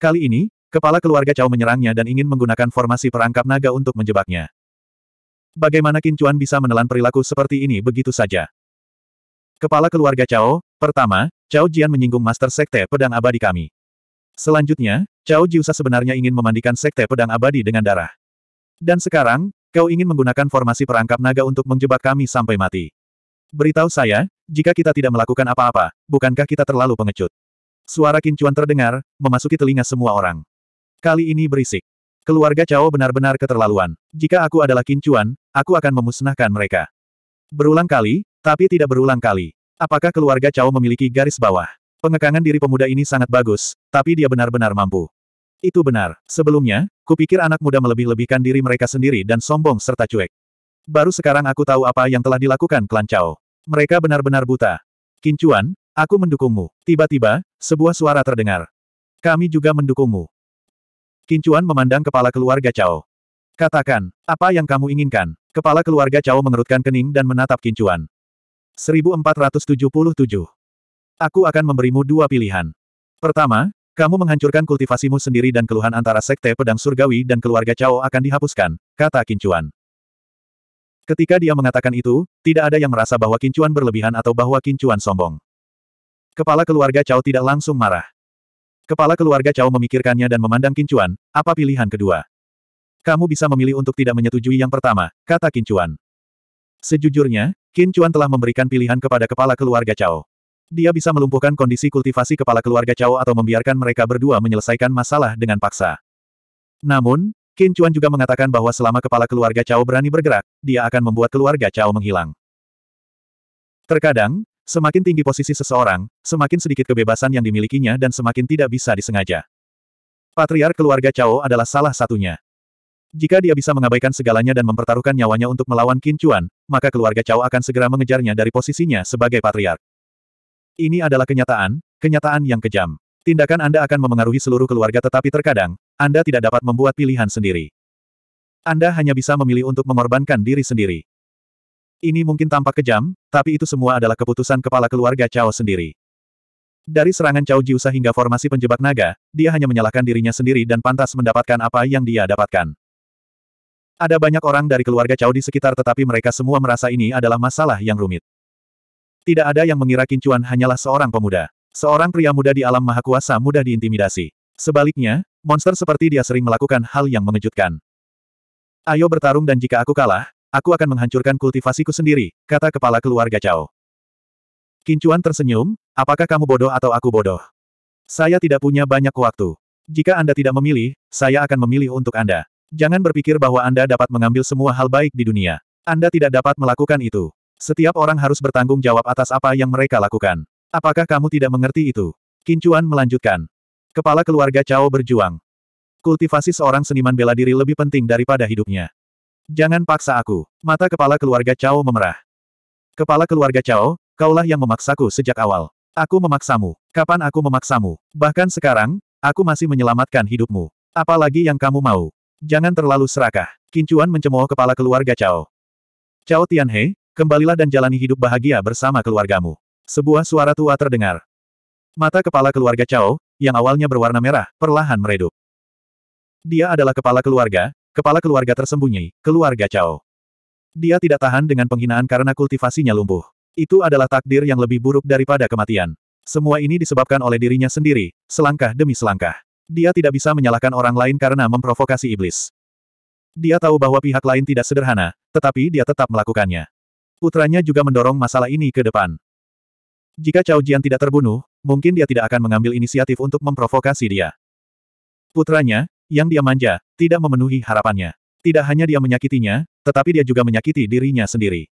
Kali ini, kepala keluarga Cao menyerangnya dan ingin menggunakan formasi perangkap naga untuk menjebaknya. Bagaimana Kincuan bisa menelan perilaku seperti ini begitu saja? Kepala keluarga Cao, pertama, Cao Jian menyinggung Master Sekte Pedang Abadi kami. Selanjutnya, Cao Jiusa sebenarnya ingin memandikan Sekte Pedang Abadi dengan darah. Dan sekarang, kau ingin menggunakan formasi perangkap naga untuk menjebak kami sampai mati. Beritahu saya, jika kita tidak melakukan apa-apa, bukankah kita terlalu pengecut? Suara kincuan terdengar, memasuki telinga semua orang. Kali ini berisik. Keluarga Cao benar-benar keterlaluan. Jika aku adalah kincuan, aku akan memusnahkan mereka. Berulang kali, tapi tidak berulang kali. Apakah keluarga Cao memiliki garis bawah? Pengekangan diri pemuda ini sangat bagus, tapi dia benar-benar mampu. Itu benar. Sebelumnya, kupikir anak muda melebih-lebihkan diri mereka sendiri dan sombong serta cuek. Baru sekarang aku tahu apa yang telah dilakukan klan Cao. Mereka benar-benar buta. Kincuan, aku mendukungmu. Tiba-tiba, sebuah suara terdengar. Kami juga mendukungmu. Kincuan memandang kepala keluarga Cao. Katakan, apa yang kamu inginkan? Kepala keluarga Cao mengerutkan kening dan menatap Kincuan. 1477. Aku akan memberimu dua pilihan. Pertama, kamu menghancurkan kultivasimu sendiri dan keluhan antara sekte pedang surgawi dan keluarga Cao akan dihapuskan, kata Kincuan. Ketika dia mengatakan itu, tidak ada yang merasa bahwa kincuan berlebihan atau bahwa kincuan sombong. Kepala keluarga Chao tidak langsung marah. Kepala keluarga Chao memikirkannya dan memandang kincuan, apa pilihan kedua? Kamu bisa memilih untuk tidak menyetujui yang pertama, kata kincuan. Sejujurnya, kincuan telah memberikan pilihan kepada kepala keluarga Chao. Dia bisa melumpuhkan kondisi kultivasi kepala keluarga Chao atau membiarkan mereka berdua menyelesaikan masalah dengan paksa. Namun, Qin Chuan juga mengatakan bahwa selama kepala keluarga Cao berani bergerak, dia akan membuat keluarga Cao menghilang. Terkadang, semakin tinggi posisi seseorang, semakin sedikit kebebasan yang dimilikinya dan semakin tidak bisa disengaja. Patriar keluarga Cao adalah salah satunya. Jika dia bisa mengabaikan segalanya dan mempertaruhkan nyawanya untuk melawan Qin Chuan, maka keluarga Cao akan segera mengejarnya dari posisinya sebagai patriark. Ini adalah kenyataan, kenyataan yang kejam. Tindakan Anda akan memengaruhi seluruh keluarga tetapi terkadang, anda tidak dapat membuat pilihan sendiri. Anda hanya bisa memilih untuk mengorbankan diri sendiri. Ini mungkin tampak kejam, tapi itu semua adalah keputusan kepala keluarga Cao sendiri. Dari serangan Cao Jiusa hingga formasi penjebak naga, dia hanya menyalahkan dirinya sendiri dan pantas mendapatkan apa yang dia dapatkan. Ada banyak orang dari keluarga Cao di sekitar tetapi mereka semua merasa ini adalah masalah yang rumit. Tidak ada yang mengira Kincuan hanyalah seorang pemuda. Seorang pria muda di alam maha kuasa mudah diintimidasi. Sebaliknya, monster seperti dia sering melakukan hal yang mengejutkan. Ayo bertarung dan jika aku kalah, aku akan menghancurkan kultivasiku sendiri, kata kepala keluarga Cao. Kincuan tersenyum, apakah kamu bodoh atau aku bodoh? Saya tidak punya banyak waktu. Jika Anda tidak memilih, saya akan memilih untuk Anda. Jangan berpikir bahwa Anda dapat mengambil semua hal baik di dunia. Anda tidak dapat melakukan itu. Setiap orang harus bertanggung jawab atas apa yang mereka lakukan. Apakah kamu tidak mengerti itu? Kincuan melanjutkan. Kepala keluarga Cao berjuang. Kultivasi seorang seniman bela diri lebih penting daripada hidupnya. Jangan paksa aku. Mata kepala keluarga Cao memerah. Kepala keluarga Cao, kaulah yang memaksaku sejak awal. Aku memaksamu. Kapan aku memaksamu? Bahkan sekarang, aku masih menyelamatkan hidupmu. Apalagi yang kamu mau. Jangan terlalu serakah. Kincuan mencemooh kepala keluarga Cao. Cao Tianhe, kembalilah dan jalani hidup bahagia bersama keluargamu. Sebuah suara tua terdengar. Mata kepala keluarga Cao, yang awalnya berwarna merah, perlahan meredup. Dia adalah kepala keluarga, kepala keluarga tersembunyi, keluarga Cao. Dia tidak tahan dengan penghinaan karena kultivasinya lumpuh. Itu adalah takdir yang lebih buruk daripada kematian. Semua ini disebabkan oleh dirinya sendiri, selangkah demi selangkah. Dia tidak bisa menyalahkan orang lain karena memprovokasi iblis. Dia tahu bahwa pihak lain tidak sederhana, tetapi dia tetap melakukannya. Putranya juga mendorong masalah ini ke depan. Jika Cao Jian tidak terbunuh, mungkin dia tidak akan mengambil inisiatif untuk memprovokasi dia. Putranya, yang dia manja, tidak memenuhi harapannya. Tidak hanya dia menyakitinya, tetapi dia juga menyakiti dirinya sendiri.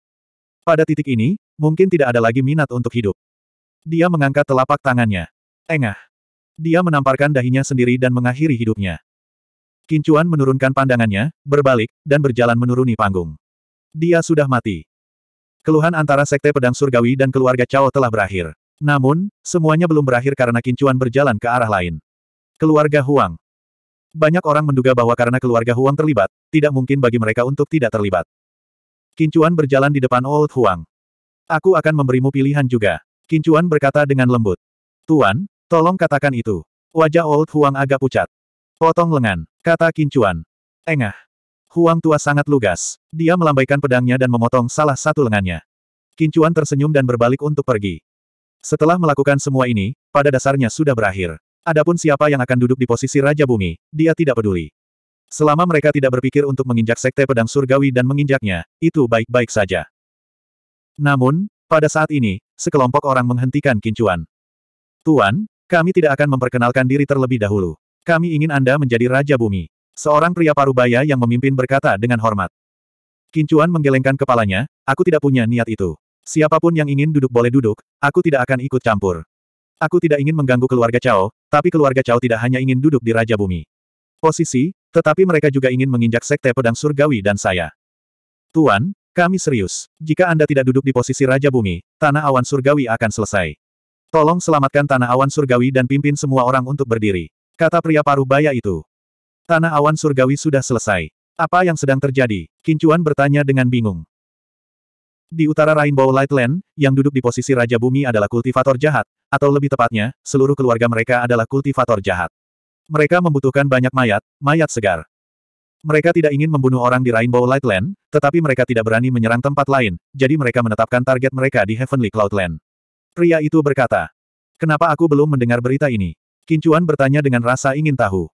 Pada titik ini, mungkin tidak ada lagi minat untuk hidup. Dia mengangkat telapak tangannya. Engah. Dia menamparkan dahinya sendiri dan mengakhiri hidupnya. Kincuan menurunkan pandangannya, berbalik, dan berjalan menuruni panggung. Dia sudah mati. Keluhan antara Sekte Pedang Surgawi dan keluarga Cao telah berakhir. Namun, semuanya belum berakhir karena kincuan berjalan ke arah lain. Keluarga Huang Banyak orang menduga bahwa karena keluarga Huang terlibat, tidak mungkin bagi mereka untuk tidak terlibat. Kincuan berjalan di depan Old Huang. Aku akan memberimu pilihan juga. Kincuan berkata dengan lembut. Tuan, tolong katakan itu. Wajah Old Huang agak pucat. Potong lengan, kata Kincuan. Engah. Huang tua sangat lugas. Dia melambaikan pedangnya dan memotong salah satu lengannya. Kincuan tersenyum dan berbalik untuk pergi. Setelah melakukan semua ini, pada dasarnya sudah berakhir. Adapun siapa yang akan duduk di posisi Raja Bumi, dia tidak peduli. Selama mereka tidak berpikir untuk menginjak Sekte Pedang Surgawi dan menginjaknya, itu baik-baik saja. Namun, pada saat ini, sekelompok orang menghentikan kincuan. Tuan, kami tidak akan memperkenalkan diri terlebih dahulu. Kami ingin Anda menjadi Raja Bumi. Seorang pria parubaya yang memimpin berkata dengan hormat. Kincuan menggelengkan kepalanya, aku tidak punya niat itu. Siapapun yang ingin duduk boleh duduk, aku tidak akan ikut campur. Aku tidak ingin mengganggu keluarga Cao, tapi keluarga Cao tidak hanya ingin duduk di Raja Bumi. Posisi, tetapi mereka juga ingin menginjak sekte pedang surgawi dan saya. Tuan, kami serius. Jika Anda tidak duduk di posisi Raja Bumi, Tanah Awan Surgawi akan selesai. Tolong selamatkan Tanah Awan Surgawi dan pimpin semua orang untuk berdiri. Kata pria paruh baya itu. Tanah Awan Surgawi sudah selesai. Apa yang sedang terjadi? Kincuan bertanya dengan bingung. Di utara Rainbow Lightland, yang duduk di posisi Raja Bumi adalah kultivator jahat, atau lebih tepatnya, seluruh keluarga mereka adalah kultivator jahat. Mereka membutuhkan banyak mayat, mayat segar. Mereka tidak ingin membunuh orang di Rainbow Lightland, tetapi mereka tidak berani menyerang tempat lain, jadi mereka menetapkan target mereka di Heavenly Cloudland. Pria itu berkata, Kenapa aku belum mendengar berita ini? Kincuan bertanya dengan rasa ingin tahu.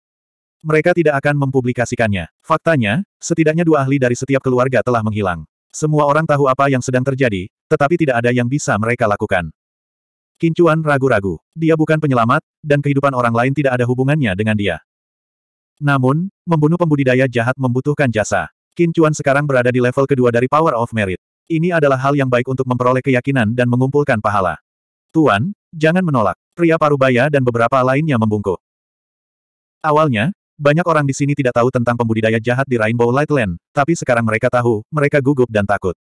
Mereka tidak akan mempublikasikannya. Faktanya, setidaknya dua ahli dari setiap keluarga telah menghilang. Semua orang tahu apa yang sedang terjadi, tetapi tidak ada yang bisa mereka lakukan. Kincuan ragu-ragu. Dia bukan penyelamat, dan kehidupan orang lain tidak ada hubungannya dengan dia. Namun, membunuh pembudidaya jahat membutuhkan jasa. Kincuan sekarang berada di level kedua dari Power of Merit. Ini adalah hal yang baik untuk memperoleh keyakinan dan mengumpulkan pahala. Tuan, jangan menolak. Pria parubaya dan beberapa lainnya membungkuk. Awalnya, banyak orang di sini tidak tahu tentang pembudidaya jahat di Rainbow Lightland, tapi sekarang mereka tahu, mereka gugup dan takut.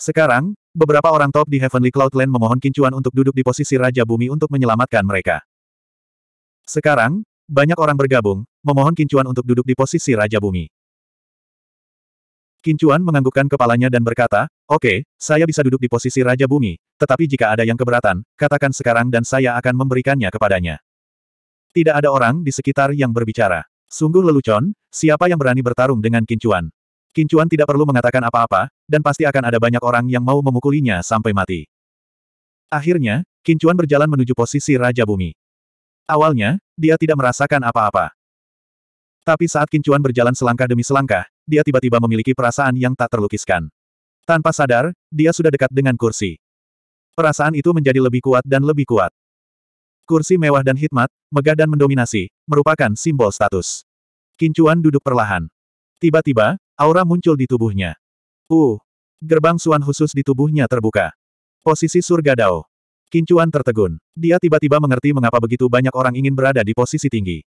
Sekarang, beberapa orang top di Heavenly Cloudland memohon Kincuan untuk duduk di posisi Raja Bumi untuk menyelamatkan mereka. Sekarang, banyak orang bergabung, memohon Kincuan untuk duduk di posisi Raja Bumi. Kincuan menganggukkan kepalanya dan berkata, Oke, okay, saya bisa duduk di posisi Raja Bumi, tetapi jika ada yang keberatan, katakan sekarang dan saya akan memberikannya kepadanya. Tidak ada orang di sekitar yang berbicara. Sungguh lelucon, siapa yang berani bertarung dengan Kincuan? Kincuan tidak perlu mengatakan apa-apa, dan pasti akan ada banyak orang yang mau memukulinya sampai mati. Akhirnya, Kincuan berjalan menuju posisi Raja Bumi. Awalnya, dia tidak merasakan apa-apa. Tapi saat Kincuan berjalan selangkah demi selangkah, dia tiba-tiba memiliki perasaan yang tak terlukiskan. Tanpa sadar, dia sudah dekat dengan kursi. Perasaan itu menjadi lebih kuat dan lebih kuat. Kursi mewah dan hikmat, megah dan mendominasi, merupakan simbol status. Kincuan duduk perlahan. Tiba-tiba, aura muncul di tubuhnya. Uh, gerbang suan khusus di tubuhnya terbuka. Posisi surga Dao. Kincuan tertegun. Dia tiba-tiba mengerti mengapa begitu banyak orang ingin berada di posisi tinggi.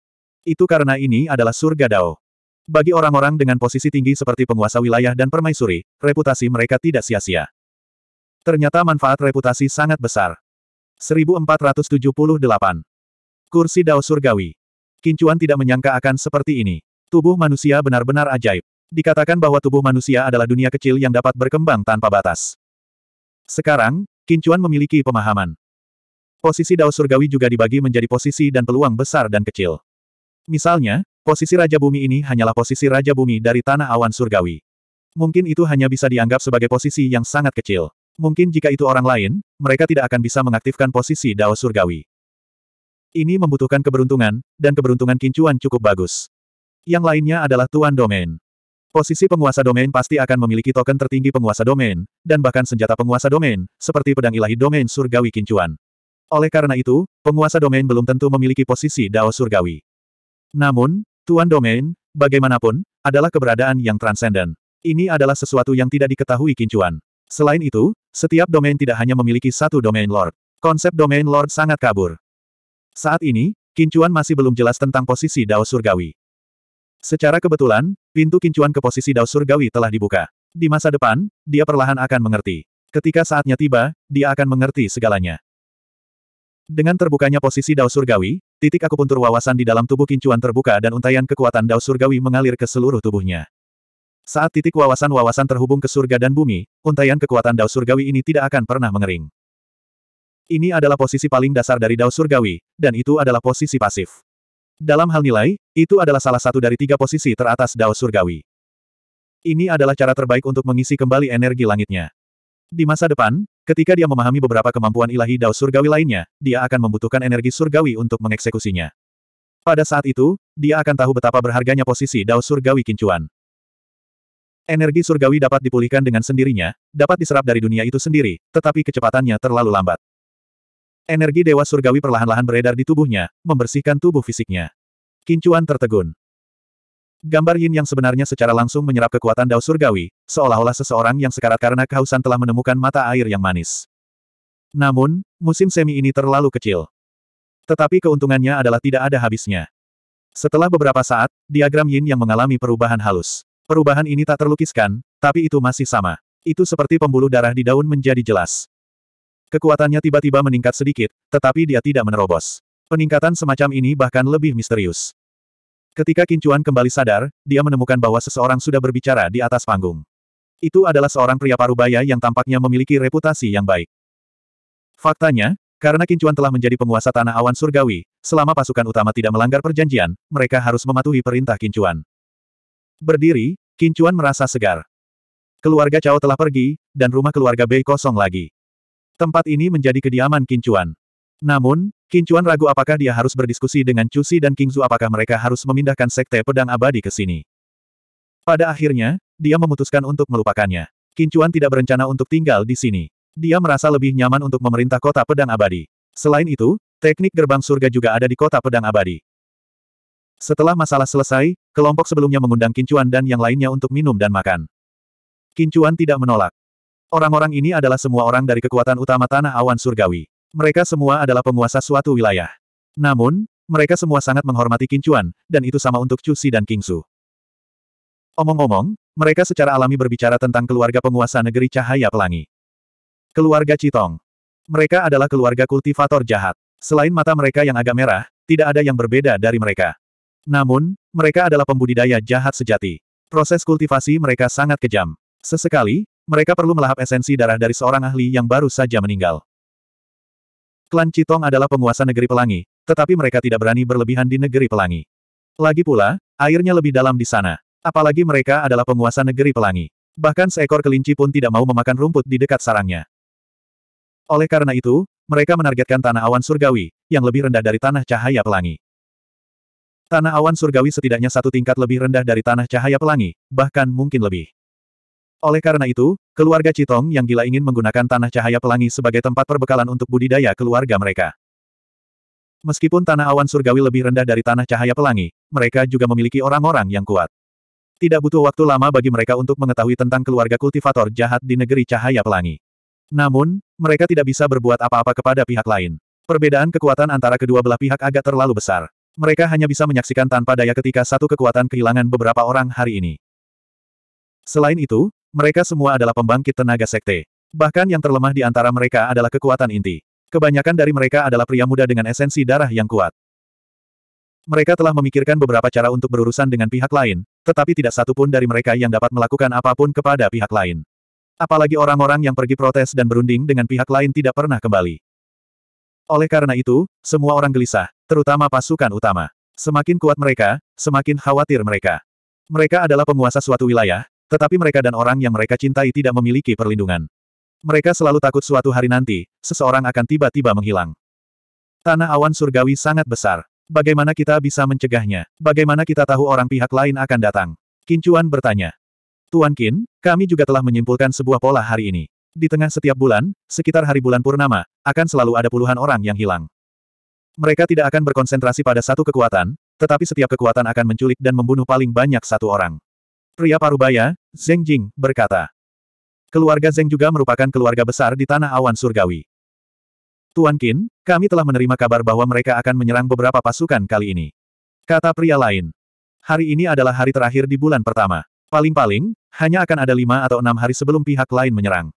Itu karena ini adalah surga Dao. Bagi orang-orang dengan posisi tinggi seperti penguasa wilayah dan permaisuri, reputasi mereka tidak sia-sia. Ternyata manfaat reputasi sangat besar. 1478. Kursi Dao Surgawi. Kincuan tidak menyangka akan seperti ini. Tubuh manusia benar-benar ajaib. Dikatakan bahwa tubuh manusia adalah dunia kecil yang dapat berkembang tanpa batas. Sekarang, Kincuan memiliki pemahaman. Posisi Dao Surgawi juga dibagi menjadi posisi dan peluang besar dan kecil. Misalnya, posisi Raja Bumi ini hanyalah posisi Raja Bumi dari Tanah Awan Surgawi. Mungkin itu hanya bisa dianggap sebagai posisi yang sangat kecil. Mungkin jika itu orang lain, mereka tidak akan bisa mengaktifkan posisi Dao Surgawi. Ini membutuhkan keberuntungan, dan keberuntungan kincuan cukup bagus. Yang lainnya adalah Tuan Domain. Posisi penguasa domain pasti akan memiliki token tertinggi penguasa domain, dan bahkan senjata penguasa domain, seperti pedang ilahi domain surgawi kincuan. Oleh karena itu, penguasa domain belum tentu memiliki posisi Dao surgawi. Namun, Tuan Domain, bagaimanapun, adalah keberadaan yang transenden. Ini adalah sesuatu yang tidak diketahui kincuan. Selain itu, setiap domain tidak hanya memiliki satu domain lord. Konsep domain lord sangat kabur. Saat ini, Kincuan masih belum jelas tentang posisi Dao Surgawi. Secara kebetulan, pintu Kincuan ke posisi Dao Surgawi telah dibuka. Di masa depan, dia perlahan akan mengerti. Ketika saatnya tiba, dia akan mengerti segalanya. Dengan terbukanya posisi Dao Surgawi, titik akupuntur wawasan di dalam tubuh Kincuan terbuka dan untaian kekuatan Dao Surgawi mengalir ke seluruh tubuhnya. Saat titik wawasan-wawasan terhubung ke surga dan bumi, untaian kekuatan dao surgawi ini tidak akan pernah mengering. Ini adalah posisi paling dasar dari dao surgawi, dan itu adalah posisi pasif. Dalam hal nilai, itu adalah salah satu dari tiga posisi teratas dao surgawi. Ini adalah cara terbaik untuk mengisi kembali energi langitnya. Di masa depan, ketika dia memahami beberapa kemampuan ilahi dao surgawi lainnya, dia akan membutuhkan energi surgawi untuk mengeksekusinya. Pada saat itu, dia akan tahu betapa berharganya posisi Dao Surgawi Kincuan. Energi surgawi dapat dipulihkan dengan sendirinya, dapat diserap dari dunia itu sendiri, tetapi kecepatannya terlalu lambat. Energi dewa surgawi perlahan-lahan beredar di tubuhnya, membersihkan tubuh fisiknya. Kincuan tertegun. Gambar Yin yang sebenarnya secara langsung menyerap kekuatan dao surgawi, seolah-olah seseorang yang sekarat karena kehausan telah menemukan mata air yang manis. Namun, musim semi ini terlalu kecil. Tetapi keuntungannya adalah tidak ada habisnya. Setelah beberapa saat, diagram Yin yang mengalami perubahan halus. Perubahan ini tak terlukiskan, tapi itu masih sama. Itu seperti pembuluh darah di daun menjadi jelas. Kekuatannya tiba-tiba meningkat sedikit, tetapi dia tidak menerobos. Peningkatan semacam ini bahkan lebih misterius. Ketika Kincuan kembali sadar, dia menemukan bahwa seseorang sudah berbicara di atas panggung. Itu adalah seorang pria parubaya yang tampaknya memiliki reputasi yang baik. Faktanya, karena Kincuan telah menjadi penguasa tanah awan surgawi, selama pasukan utama tidak melanggar perjanjian, mereka harus mematuhi perintah Kincuan. Berdiri, Kincuan merasa segar. Keluarga Cao telah pergi, dan rumah keluarga Bei kosong lagi. Tempat ini menjadi kediaman Kincuan. Namun, Kincuan ragu apakah dia harus berdiskusi dengan Cusi dan Kingzu apakah mereka harus memindahkan sekte pedang abadi ke sini. Pada akhirnya, dia memutuskan untuk melupakannya. Kincuan tidak berencana untuk tinggal di sini. Dia merasa lebih nyaman untuk memerintah kota pedang abadi. Selain itu, teknik gerbang surga juga ada di kota pedang abadi. Setelah masalah selesai, Kelompok sebelumnya mengundang Kincuan dan yang lainnya untuk minum dan makan. Kincuan tidak menolak. Orang-orang ini adalah semua orang dari kekuatan utama Tanah Awan Surgawi. Mereka semua adalah penguasa suatu wilayah. Namun, mereka semua sangat menghormati Kincuan, dan itu sama untuk Cusi dan Kingsu. Omong-omong, mereka secara alami berbicara tentang keluarga penguasa negeri Cahaya Pelangi. Keluarga Citong. Mereka adalah keluarga kultivator jahat. Selain mata mereka yang agak merah, tidak ada yang berbeda dari mereka. Namun, mereka adalah pembudidaya jahat sejati. Proses kultivasi mereka sangat kejam. Sesekali, mereka perlu melahap esensi darah dari seorang ahli yang baru saja meninggal. Klan Citong adalah penguasa negeri pelangi, tetapi mereka tidak berani berlebihan di negeri pelangi. Lagi pula, airnya lebih dalam di sana. Apalagi mereka adalah penguasa negeri pelangi. Bahkan seekor kelinci pun tidak mau memakan rumput di dekat sarangnya. Oleh karena itu, mereka menargetkan tanah awan surgawi, yang lebih rendah dari tanah cahaya pelangi. Tanah awan surgawi setidaknya satu tingkat lebih rendah dari tanah cahaya pelangi, bahkan mungkin lebih. Oleh karena itu, keluarga Citong yang gila ingin menggunakan tanah cahaya pelangi sebagai tempat perbekalan untuk budidaya keluarga mereka. Meskipun tanah awan surgawi lebih rendah dari tanah cahaya pelangi, mereka juga memiliki orang-orang yang kuat. Tidak butuh waktu lama bagi mereka untuk mengetahui tentang keluarga kultivator jahat di negeri cahaya pelangi. Namun, mereka tidak bisa berbuat apa-apa kepada pihak lain. Perbedaan kekuatan antara kedua belah pihak agak terlalu besar. Mereka hanya bisa menyaksikan tanpa daya ketika satu kekuatan kehilangan beberapa orang hari ini. Selain itu, mereka semua adalah pembangkit tenaga sekte. Bahkan yang terlemah di antara mereka adalah kekuatan inti. Kebanyakan dari mereka adalah pria muda dengan esensi darah yang kuat. Mereka telah memikirkan beberapa cara untuk berurusan dengan pihak lain, tetapi tidak satu pun dari mereka yang dapat melakukan apapun kepada pihak lain. Apalagi orang-orang yang pergi protes dan berunding dengan pihak lain tidak pernah kembali. Oleh karena itu, semua orang gelisah, terutama pasukan utama. Semakin kuat mereka, semakin khawatir mereka. Mereka adalah penguasa suatu wilayah, tetapi mereka dan orang yang mereka cintai tidak memiliki perlindungan. Mereka selalu takut suatu hari nanti, seseorang akan tiba-tiba menghilang. Tanah awan surgawi sangat besar. Bagaimana kita bisa mencegahnya? Bagaimana kita tahu orang pihak lain akan datang? Kincuan bertanya. Tuan Kin, kami juga telah menyimpulkan sebuah pola hari ini. Di tengah setiap bulan, sekitar hari bulan purnama, akan selalu ada puluhan orang yang hilang. Mereka tidak akan berkonsentrasi pada satu kekuatan, tetapi setiap kekuatan akan menculik dan membunuh paling banyak satu orang. Pria Parubaya, Zheng Jing, berkata. Keluarga Zeng juga merupakan keluarga besar di tanah awan surgawi. Tuan Qin, kami telah menerima kabar bahwa mereka akan menyerang beberapa pasukan kali ini. Kata pria lain. Hari ini adalah hari terakhir di bulan pertama. Paling-paling, hanya akan ada lima atau enam hari sebelum pihak lain menyerang.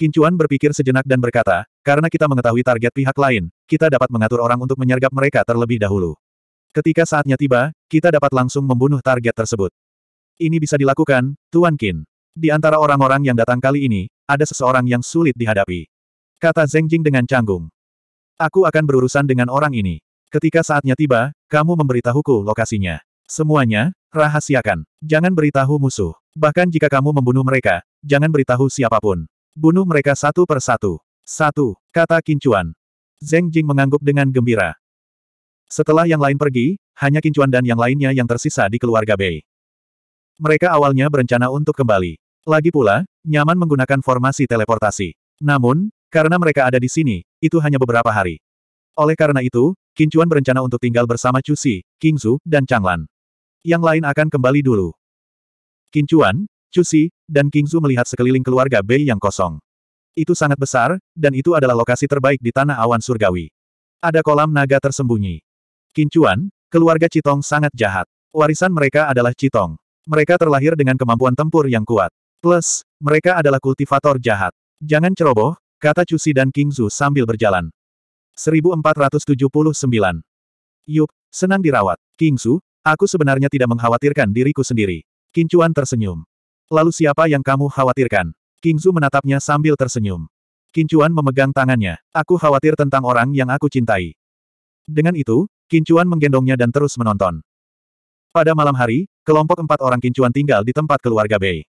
Kincuan berpikir sejenak dan berkata, karena kita mengetahui target pihak lain, kita dapat mengatur orang untuk menyergap mereka terlebih dahulu. Ketika saatnya tiba, kita dapat langsung membunuh target tersebut. Ini bisa dilakukan, Tuan Qin. Di antara orang-orang yang datang kali ini, ada seseorang yang sulit dihadapi. Kata Zeng Jing dengan canggung. Aku akan berurusan dengan orang ini. Ketika saatnya tiba, kamu memberitahuku lokasinya. Semuanya, rahasiakan. Jangan beritahu musuh. Bahkan jika kamu membunuh mereka, jangan beritahu siapapun. Bunuh mereka satu per satu. Satu, kata Kincuan. Zeng Jing mengangguk dengan gembira. Setelah yang lain pergi, hanya Kincuan dan yang lainnya yang tersisa di keluarga Bei. Mereka awalnya berencana untuk kembali. Lagi pula, Nyaman menggunakan formasi teleportasi. Namun, karena mereka ada di sini, itu hanya beberapa hari. Oleh karena itu, Kincuan berencana untuk tinggal bersama Cusi, Kingzu, dan Changlan. Yang lain akan kembali dulu. Kincuan, Cusi, dan King Kingzu melihat sekeliling keluarga Bei yang kosong. Itu sangat besar, dan itu adalah lokasi terbaik di tanah awan surgawi. Ada kolam naga tersembunyi. Kincuan, keluarga Citong sangat jahat. Warisan mereka adalah Citong. Mereka terlahir dengan kemampuan tempur yang kuat. Plus, mereka adalah kultivator jahat. Jangan ceroboh, kata Cusi dan King Kingzu sambil berjalan. 1479. Yup, senang dirawat. King Zhu. aku sebenarnya tidak mengkhawatirkan diriku sendiri. Kincuan tersenyum. Lalu siapa yang kamu khawatirkan? King Zhu menatapnya sambil tersenyum. Kincuan memegang tangannya. Aku khawatir tentang orang yang aku cintai. Dengan itu, Kincuan menggendongnya dan terus menonton. Pada malam hari, kelompok empat orang Kincuan tinggal di tempat keluarga Bei.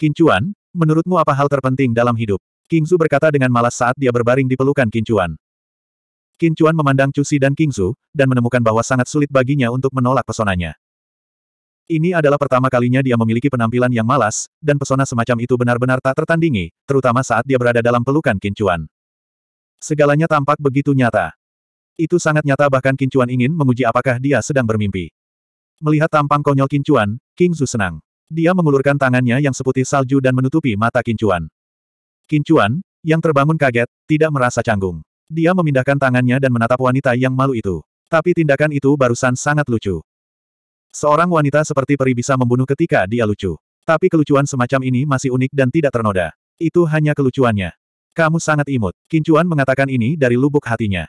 Kincuan, menurutmu apa hal terpenting dalam hidup? King Zhu berkata dengan malas saat dia berbaring di pelukan Kincuan. Kincuan memandang Cusi dan King Zhu dan menemukan bahwa sangat sulit baginya untuk menolak pesonanya. Ini adalah pertama kalinya dia memiliki penampilan yang malas, dan pesona semacam itu benar-benar tak tertandingi, terutama saat dia berada dalam pelukan Kincuan. Segalanya tampak begitu nyata. Itu sangat nyata bahkan Kincuan ingin menguji apakah dia sedang bermimpi. Melihat tampang konyol Kincuan, King Zu senang. Dia mengulurkan tangannya yang seputih salju dan menutupi mata Kincuan. Kincuan, yang terbangun kaget, tidak merasa canggung. Dia memindahkan tangannya dan menatap wanita yang malu itu. Tapi tindakan itu barusan sangat lucu. Seorang wanita seperti peri bisa membunuh ketika dia lucu. Tapi kelucuan semacam ini masih unik dan tidak ternoda. Itu hanya kelucuannya. Kamu sangat imut. Kincuan mengatakan ini dari lubuk hatinya.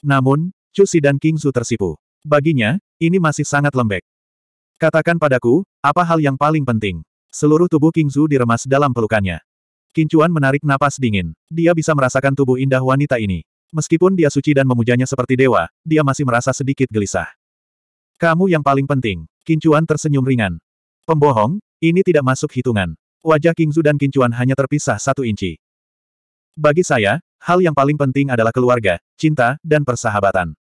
Namun, Cusi dan King Su tersipu. Baginya, ini masih sangat lembek. Katakan padaku, apa hal yang paling penting? Seluruh tubuh King Su diremas dalam pelukannya. Kincuan menarik napas dingin. Dia bisa merasakan tubuh indah wanita ini. Meskipun dia suci dan memujanya seperti dewa, dia masih merasa sedikit gelisah. Kamu yang paling penting. Kincuan tersenyum ringan. Pembohong, ini tidak masuk hitungan. Wajah Kingzu dan Kincuan hanya terpisah satu inci. Bagi saya, hal yang paling penting adalah keluarga, cinta, dan persahabatan.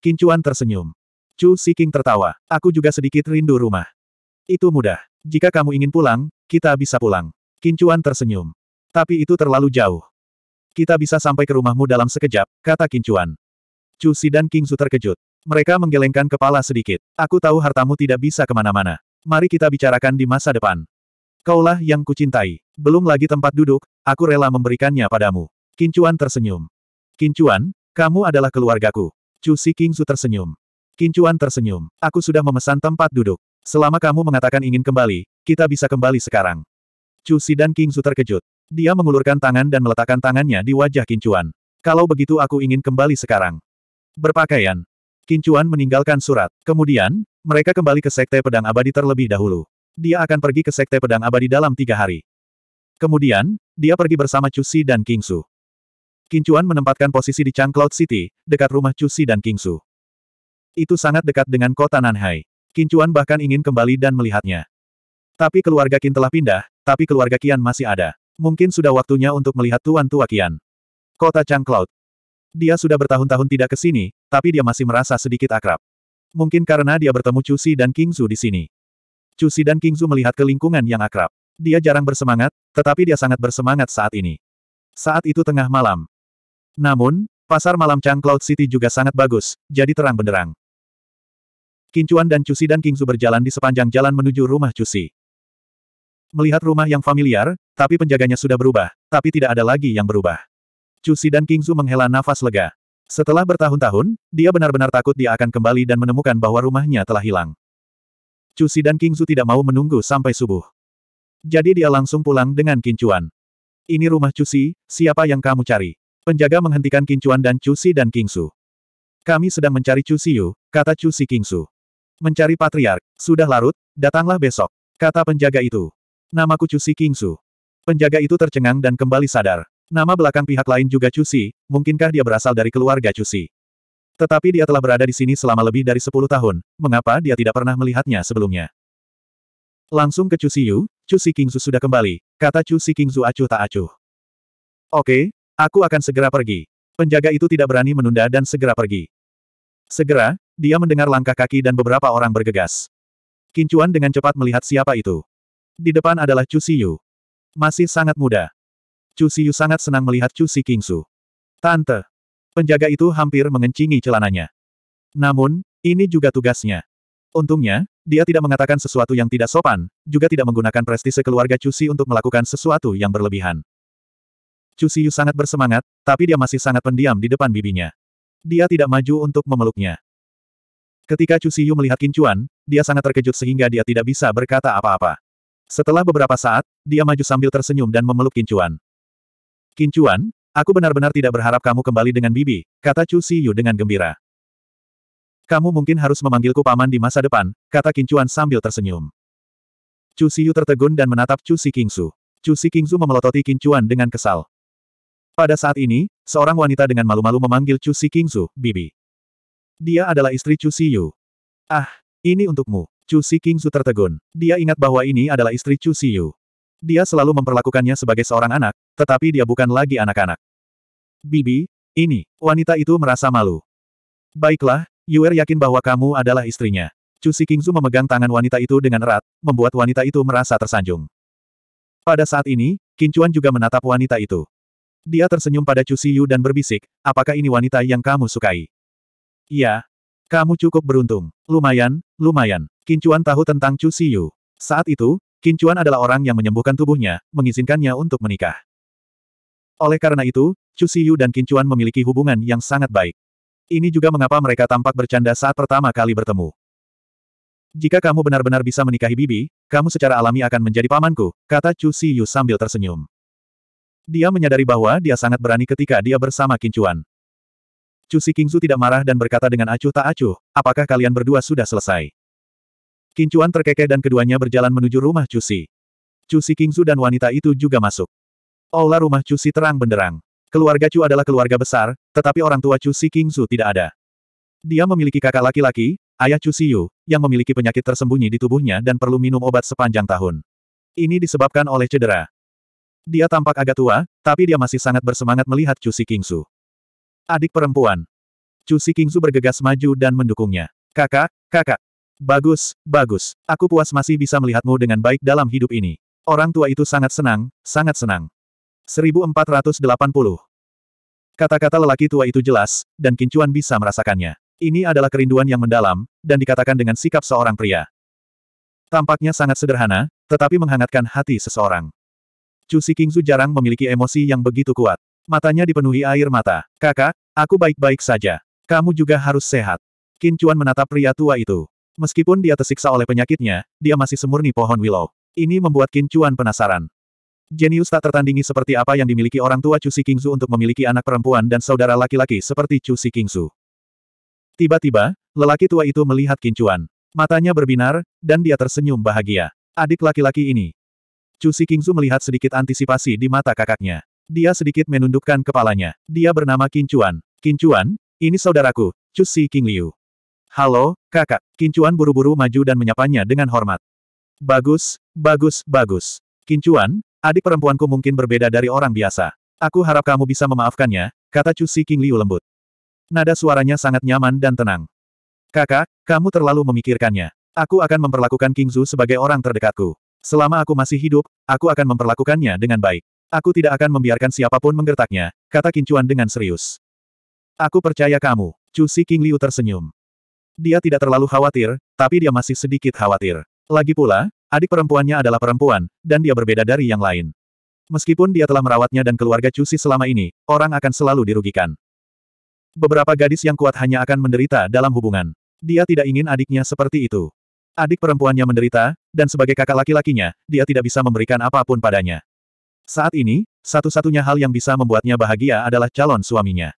Kincuan tersenyum. Chu Si king tertawa. Aku juga sedikit rindu rumah. Itu mudah. Jika kamu ingin pulang, kita bisa pulang. Kincuan tersenyum. Tapi itu terlalu jauh. Kita bisa sampai ke rumahmu dalam sekejap, kata Kincuan. Chu Si dan Kingzu terkejut. Mereka menggelengkan kepala sedikit. Aku tahu hartamu tidak bisa kemana-mana. Mari kita bicarakan di masa depan. Kaulah yang kucintai. Belum lagi tempat duduk, aku rela memberikannya padamu. Kincuan tersenyum. Kincuan, kamu adalah keluargaku. Chu Si Su tersenyum. Kincuan tersenyum. Aku sudah memesan tempat duduk. Selama kamu mengatakan ingin kembali, kita bisa kembali sekarang. Chu Si dan Su terkejut. Dia mengulurkan tangan dan meletakkan tangannya di wajah Kincuan. Kalau begitu aku ingin kembali sekarang. Berpakaian, Kincuan meninggalkan surat. Kemudian, mereka kembali ke Sekte Pedang Abadi terlebih dahulu. Dia akan pergi ke Sekte Pedang Abadi dalam tiga hari. Kemudian, dia pergi bersama Cusi dan Kingsu. Kincuan menempatkan posisi di Chang Cloud City, dekat rumah Cusi dan Kingsu. Itu sangat dekat dengan kota Nanhai. Kincuan bahkan ingin kembali dan melihatnya. Tapi keluarga Kin telah pindah, tapi keluarga Kian masih ada. Mungkin sudah waktunya untuk melihat Tuan Tua Kian. Kota Chang Cloud. Dia sudah bertahun-tahun tidak ke sini, tapi dia masih merasa sedikit akrab. Mungkin karena dia bertemu Cusi dan Kingzu di sini. Cusi dan Kingzu melihat ke lingkungan yang akrab. Dia jarang bersemangat, tetapi dia sangat bersemangat saat ini. Saat itu tengah malam. Namun, pasar malam Chang Cloud City juga sangat bagus, jadi terang benderang. Kincuan dan Cusi dan Kingzu berjalan di sepanjang jalan menuju rumah Cusi. Melihat rumah yang familiar, tapi penjaganya sudah berubah, tapi tidak ada lagi yang berubah. Cusi dan Kingzu menghela nafas lega. Setelah bertahun-tahun, dia benar-benar takut dia akan kembali dan menemukan bahwa rumahnya telah hilang. Cusi dan Kingzu tidak mau menunggu sampai subuh. Jadi dia langsung pulang dengan Kincuan. Ini rumah Cusi, siapa yang kamu cari? Penjaga menghentikan Kincuan dan Cusi dan Kingsu. Kami sedang mencari Yu, kata Cusi Kingsu. Mencari patriark, sudah larut, datanglah besok, kata penjaga itu. Namaku Cusi Kingsu. Penjaga itu tercengang dan kembali sadar. Nama belakang pihak lain juga Cusi, mungkinkah dia berasal dari keluarga Cusi? Tetapi dia telah berada di sini selama lebih dari 10 tahun, mengapa dia tidak pernah melihatnya sebelumnya? Langsung ke Cusi Yu, Cusi Kingzu sudah kembali, kata Cusi Kingzu acuh tak acuh. Oke, aku akan segera pergi. Penjaga itu tidak berani menunda dan segera pergi. Segera, dia mendengar langkah kaki dan beberapa orang bergegas. Kincuan dengan cepat melihat siapa itu. Di depan adalah Cusi Yu. Masih sangat muda. Chu Siyu sangat senang melihat Chu Si Kingsu. Tante! Penjaga itu hampir mengencingi celananya. Namun, ini juga tugasnya. Untungnya, dia tidak mengatakan sesuatu yang tidak sopan, juga tidak menggunakan prestise keluarga Chu Cusi untuk melakukan sesuatu yang berlebihan. Chu Siyu sangat bersemangat, tapi dia masih sangat pendiam di depan bibinya. Dia tidak maju untuk memeluknya. Ketika Chu Siyu melihat Kincuan, dia sangat terkejut sehingga dia tidak bisa berkata apa-apa. Setelah beberapa saat, dia maju sambil tersenyum dan memeluk Kincuan. Kincuan, aku benar-benar tidak berharap kamu kembali dengan Bibi, kata Chu Siyu dengan gembira. Kamu mungkin harus memanggilku paman di masa depan, kata Kincuan sambil tersenyum. Chu Siyu tertegun dan menatap Chu Si Kingsu. Chu Si Kingsu memelototi Kincuan dengan kesal. Pada saat ini, seorang wanita dengan malu-malu memanggil Chu Si Kingsu, Bibi. Dia adalah istri Chu Siyu. Ah, ini untukmu. Chu Si Kingsu tertegun. Dia ingat bahwa ini adalah istri Chu Siyu. Dia selalu memperlakukannya sebagai seorang anak, tetapi dia bukan lagi anak-anak. Bibi, ini, wanita itu merasa malu. Baiklah, Yuer yakin bahwa kamu adalah istrinya. Cusi Kingzu memegang tangan wanita itu dengan erat, membuat wanita itu merasa tersanjung. Pada saat ini, Kincuan juga menatap wanita itu. Dia tersenyum pada Cusi Yu dan berbisik, apakah ini wanita yang kamu sukai? Ya, Kamu cukup beruntung. Lumayan, lumayan. Kincuan tahu tentang Cusi Yu. Saat itu, Kincuan adalah orang yang menyembuhkan tubuhnya, mengizinkannya untuk menikah. Oleh karena itu, Chu Yu dan Kincuan memiliki hubungan yang sangat baik. Ini juga mengapa mereka tampak bercanda saat pertama kali bertemu. Jika kamu benar-benar bisa menikahi Bibi, kamu secara alami akan menjadi pamanku, kata Chu Yu sambil tersenyum. Dia menyadari bahwa dia sangat berani ketika dia bersama Kincuan. Chu Si Kingzu tidak marah dan berkata dengan acuh tak acuh, apakah kalian berdua sudah selesai? Kincuan terkekeh dan keduanya berjalan menuju rumah Cusi. Cusi Kingzu dan wanita itu juga masuk. Aula rumah Cusi terang benderang. Keluarga Chu adalah keluarga besar, tetapi orang tua Cusi Kingzu tidak ada. Dia memiliki kakak laki-laki, ayah Cusi Yu, yang memiliki penyakit tersembunyi di tubuhnya dan perlu minum obat sepanjang tahun. Ini disebabkan oleh cedera. Dia tampak agak tua, tapi dia masih sangat bersemangat melihat Cusi Kingzu. Adik perempuan. Cusi Kingzu bergegas maju dan mendukungnya. Kakak, kakak, Bagus, bagus. Aku puas masih bisa melihatmu dengan baik dalam hidup ini. Orang tua itu sangat senang, sangat senang. 1480. Kata-kata lelaki tua itu jelas, dan Kincuan bisa merasakannya. Ini adalah kerinduan yang mendalam, dan dikatakan dengan sikap seorang pria. Tampaknya sangat sederhana, tetapi menghangatkan hati seseorang. Chu Si Kingzu jarang memiliki emosi yang begitu kuat. Matanya dipenuhi air mata. Kakak, aku baik-baik saja. Kamu juga harus sehat. Kincuan menatap pria tua itu. Meskipun dia tersiksa oleh penyakitnya, dia masih semurni pohon willow. Ini membuat Qin Chuan penasaran. Jenius tak tertandingi seperti apa yang dimiliki orang tua Chu Si untuk memiliki anak perempuan dan saudara laki-laki seperti Chu Si Tiba-tiba, lelaki tua itu melihat Qin Chuan. Matanya berbinar, dan dia tersenyum bahagia. Adik laki-laki ini. Chu Si Kingzu melihat sedikit antisipasi di mata kakaknya. Dia sedikit menundukkan kepalanya. Dia bernama Qin Chuan. Qin Chuan, ini saudaraku, Chu Si King Liu. Halo, kakak. Kincuan buru-buru maju dan menyapanya dengan hormat. Bagus, bagus, bagus. Kincuan, adik perempuanku mungkin berbeda dari orang biasa. Aku harap kamu bisa memaafkannya, kata Chu Si King Liu lembut. Nada suaranya sangat nyaman dan tenang. Kakak, kamu terlalu memikirkannya. Aku akan memperlakukan King Zhu sebagai orang terdekatku. Selama aku masih hidup, aku akan memperlakukannya dengan baik. Aku tidak akan membiarkan siapapun menggertaknya, kata Kincuan dengan serius. Aku percaya kamu, Chu Si King Liu tersenyum. Dia tidak terlalu khawatir, tapi dia masih sedikit khawatir. Lagi pula, adik perempuannya adalah perempuan, dan dia berbeda dari yang lain. Meskipun dia telah merawatnya dan keluarga Cusi selama ini, orang akan selalu dirugikan. Beberapa gadis yang kuat hanya akan menderita dalam hubungan. Dia tidak ingin adiknya seperti itu. Adik perempuannya menderita, dan sebagai kakak laki-lakinya, dia tidak bisa memberikan apapun padanya. Saat ini, satu-satunya hal yang bisa membuatnya bahagia adalah calon suaminya.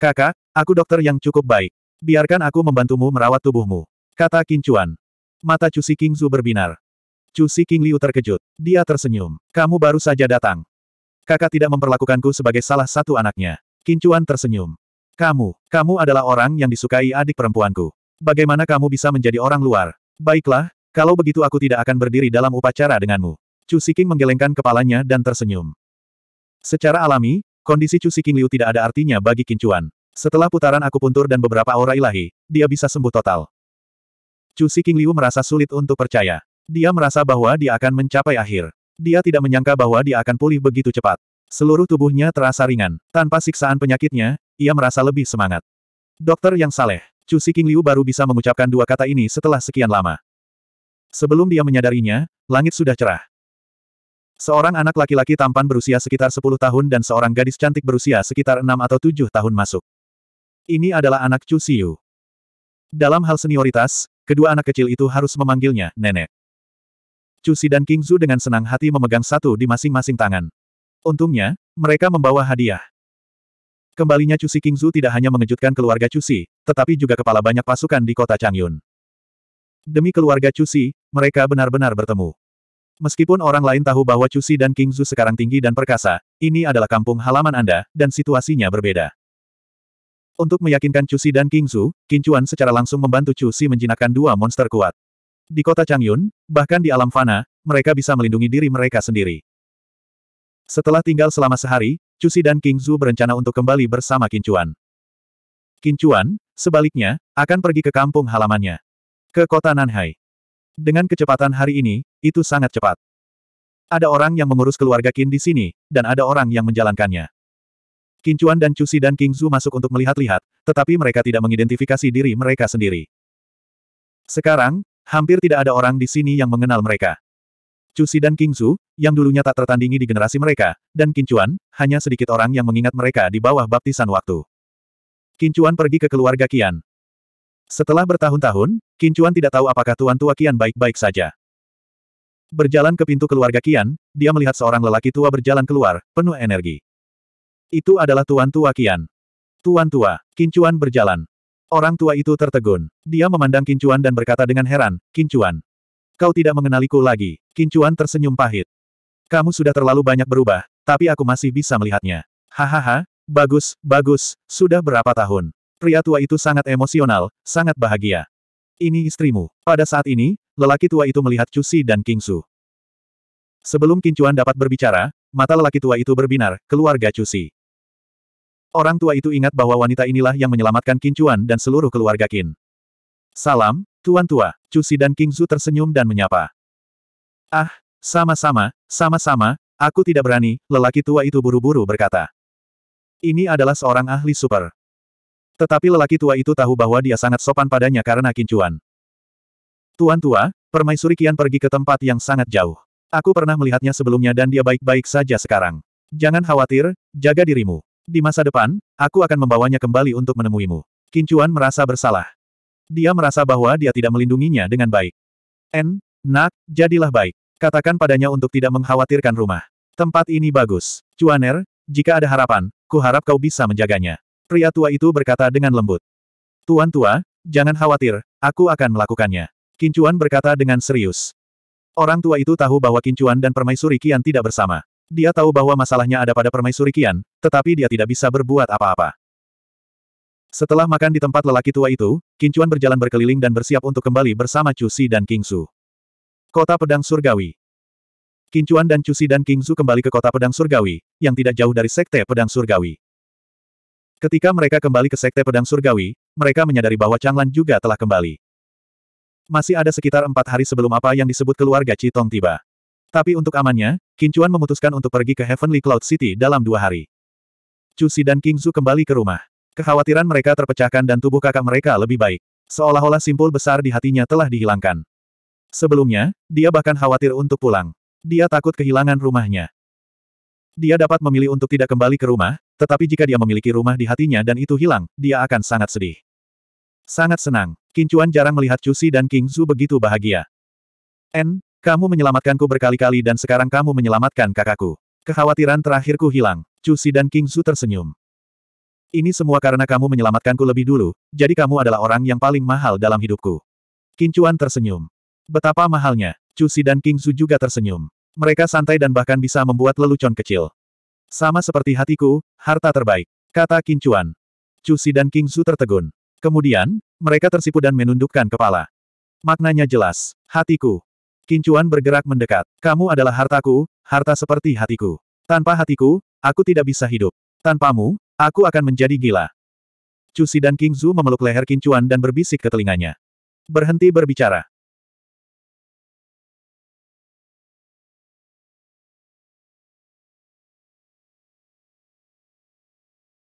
Kakak, aku dokter yang cukup baik. Biarkan aku membantumu merawat tubuhmu. Kata Kincuan. Mata Cusi King Zu berbinar. Cusi King Liu terkejut. Dia tersenyum. Kamu baru saja datang. Kakak tidak memperlakukanku sebagai salah satu anaknya. Kincuan tersenyum. Kamu, kamu adalah orang yang disukai adik perempuanku. Bagaimana kamu bisa menjadi orang luar? Baiklah, kalau begitu aku tidak akan berdiri dalam upacara denganmu. Cusi King menggelengkan kepalanya dan tersenyum. Secara alami, kondisi Cusi King Liu tidak ada artinya bagi Kincuan. Setelah putaran akupuntur dan beberapa aura ilahi, dia bisa sembuh total. Chu King Liu merasa sulit untuk percaya. Dia merasa bahwa dia akan mencapai akhir. Dia tidak menyangka bahwa dia akan pulih begitu cepat. Seluruh tubuhnya terasa ringan. Tanpa siksaan penyakitnya, ia merasa lebih semangat. Dokter yang saleh, Chu King Liu baru bisa mengucapkan dua kata ini setelah sekian lama. Sebelum dia menyadarinya, langit sudah cerah. Seorang anak laki-laki tampan berusia sekitar 10 tahun dan seorang gadis cantik berusia sekitar 6 atau 7 tahun masuk. Ini adalah anak Chu Xiu. Dalam hal senioritas, kedua anak kecil itu harus memanggilnya, nenek. Chu Si dan King Zu dengan senang hati memegang satu di masing-masing tangan. Untungnya, mereka membawa hadiah. Kembalinya Chu Si King Zu tidak hanya mengejutkan keluarga Chu Si, tetapi juga kepala banyak pasukan di kota Changyun. Demi keluarga Chu Si, mereka benar-benar bertemu. Meskipun orang lain tahu bahwa Si dan King Zu sekarang tinggi dan perkasa, ini adalah kampung halaman Anda, dan situasinya berbeda. Untuk meyakinkan Cusi dan King Zhu, Qin Chuan secara langsung membantu Cusi menjinakkan dua monster kuat. Di kota Changyun, bahkan di alam fana, mereka bisa melindungi diri mereka sendiri. Setelah tinggal selama sehari, Cusi dan King Zhu berencana untuk kembali bersama Qin Chuan. Qin Chuan, sebaliknya, akan pergi ke kampung halamannya. Ke kota Nanhai. Dengan kecepatan hari ini, itu sangat cepat. Ada orang yang mengurus keluarga Qin di sini, dan ada orang yang menjalankannya. Kincuan dan Cusi dan King Zhu masuk untuk melihat-lihat, tetapi mereka tidak mengidentifikasi diri mereka sendiri. Sekarang, hampir tidak ada orang di sini yang mengenal mereka. Cusi dan King Zhu, yang dulunya tak tertandingi di generasi mereka, dan Kincuan, hanya sedikit orang yang mengingat mereka di bawah baptisan waktu. Kincuan pergi ke keluarga Kian. Setelah bertahun-tahun, Kincuan tidak tahu apakah tuan tua Kian baik-baik saja. Berjalan ke pintu keluarga Kian, dia melihat seorang lelaki tua berjalan keluar, penuh energi. Itu adalah Tuan Tua Kian. Tuan Tua, Kincuan berjalan. Orang tua itu tertegun. Dia memandang Kincuan dan berkata dengan heran, Kincuan. Kau tidak mengenaliku lagi. Kincuan tersenyum pahit. Kamu sudah terlalu banyak berubah, tapi aku masih bisa melihatnya. Hahaha, bagus, bagus, sudah berapa tahun. Pria tua itu sangat emosional, sangat bahagia. Ini istrimu. Pada saat ini, lelaki tua itu melihat Cusi dan Kingsu. Sebelum Kincuan dapat berbicara, mata lelaki tua itu berbinar, keluarga Cusi. Orang tua itu ingat bahwa wanita inilah yang menyelamatkan Qin Chuan dan seluruh keluarga Qin. Salam, Tuan Tua, Cusi dan King Zhu tersenyum dan menyapa. Ah, sama-sama, sama-sama, aku tidak berani, lelaki tua itu buru-buru berkata. Ini adalah seorang ahli super. Tetapi lelaki tua itu tahu bahwa dia sangat sopan padanya karena Qin Chuan. Tuan Tua, Permaisuri Kian pergi ke tempat yang sangat jauh. Aku pernah melihatnya sebelumnya dan dia baik-baik saja sekarang. Jangan khawatir, jaga dirimu. Di masa depan, aku akan membawanya kembali untuk menemuimu. Kincuan merasa bersalah. Dia merasa bahwa dia tidak melindunginya dengan baik. En, nak, jadilah baik. Katakan padanya untuk tidak mengkhawatirkan rumah. Tempat ini bagus. Cuaner, jika ada harapan, ku harap kau bisa menjaganya. Pria tua itu berkata dengan lembut. Tuan tua, jangan khawatir, aku akan melakukannya. Kincuan berkata dengan serius. Orang tua itu tahu bahwa Kincuan dan Permaisuri Kian tidak bersama. Dia tahu bahwa masalahnya ada pada permaisuri Kian, tetapi dia tidak bisa berbuat apa-apa. Setelah makan di tempat lelaki tua itu, Kincuan berjalan berkeliling dan bersiap untuk kembali bersama Cusi dan Kingsu. Kota Pedang Surgawi Kincuan dan Cusi dan Kingsu kembali ke Kota Pedang Surgawi, yang tidak jauh dari Sekte Pedang Surgawi. Ketika mereka kembali ke Sekte Pedang Surgawi, mereka menyadari bahwa Changlan juga telah kembali. Masih ada sekitar empat hari sebelum apa yang disebut keluarga Citong tiba. Tapi untuk amannya, Kincuan memutuskan untuk pergi ke Heavenly Cloud City dalam dua hari. Cusi dan Kingzu kembali ke rumah. Kekhawatiran mereka terpecahkan dan tubuh kakak mereka lebih baik. Seolah-olah simpul besar di hatinya telah dihilangkan. Sebelumnya, dia bahkan khawatir untuk pulang. Dia takut kehilangan rumahnya. Dia dapat memilih untuk tidak kembali ke rumah, tetapi jika dia memiliki rumah di hatinya dan itu hilang, dia akan sangat sedih. Sangat senang, Kincuan jarang melihat Cusi dan King Zhu begitu bahagia. N, kamu menyelamatkanku berkali-kali dan sekarang kamu menyelamatkan kakakku. Kekhawatiran terakhirku hilang. Cusi dan King Su tersenyum. Ini semua karena kamu menyelamatkanku lebih dulu, jadi kamu adalah orang yang paling mahal dalam hidupku. Kincuan tersenyum. Betapa mahalnya, Cusi dan King Su juga tersenyum. Mereka santai dan bahkan bisa membuat lelucon kecil. Sama seperti hatiku, harta terbaik, kata Kincuan. Cusi dan King Su tertegun. Kemudian, mereka tersipu dan menundukkan kepala. Maknanya jelas, hatiku. Kincuan bergerak mendekat. Kamu adalah hartaku, harta seperti hatiku. Tanpa hatiku, aku tidak bisa hidup. Tanpamu, aku akan menjadi gila. Cusi dan King Zhu memeluk leher Kincuan dan berbisik ke telinganya. Berhenti berbicara.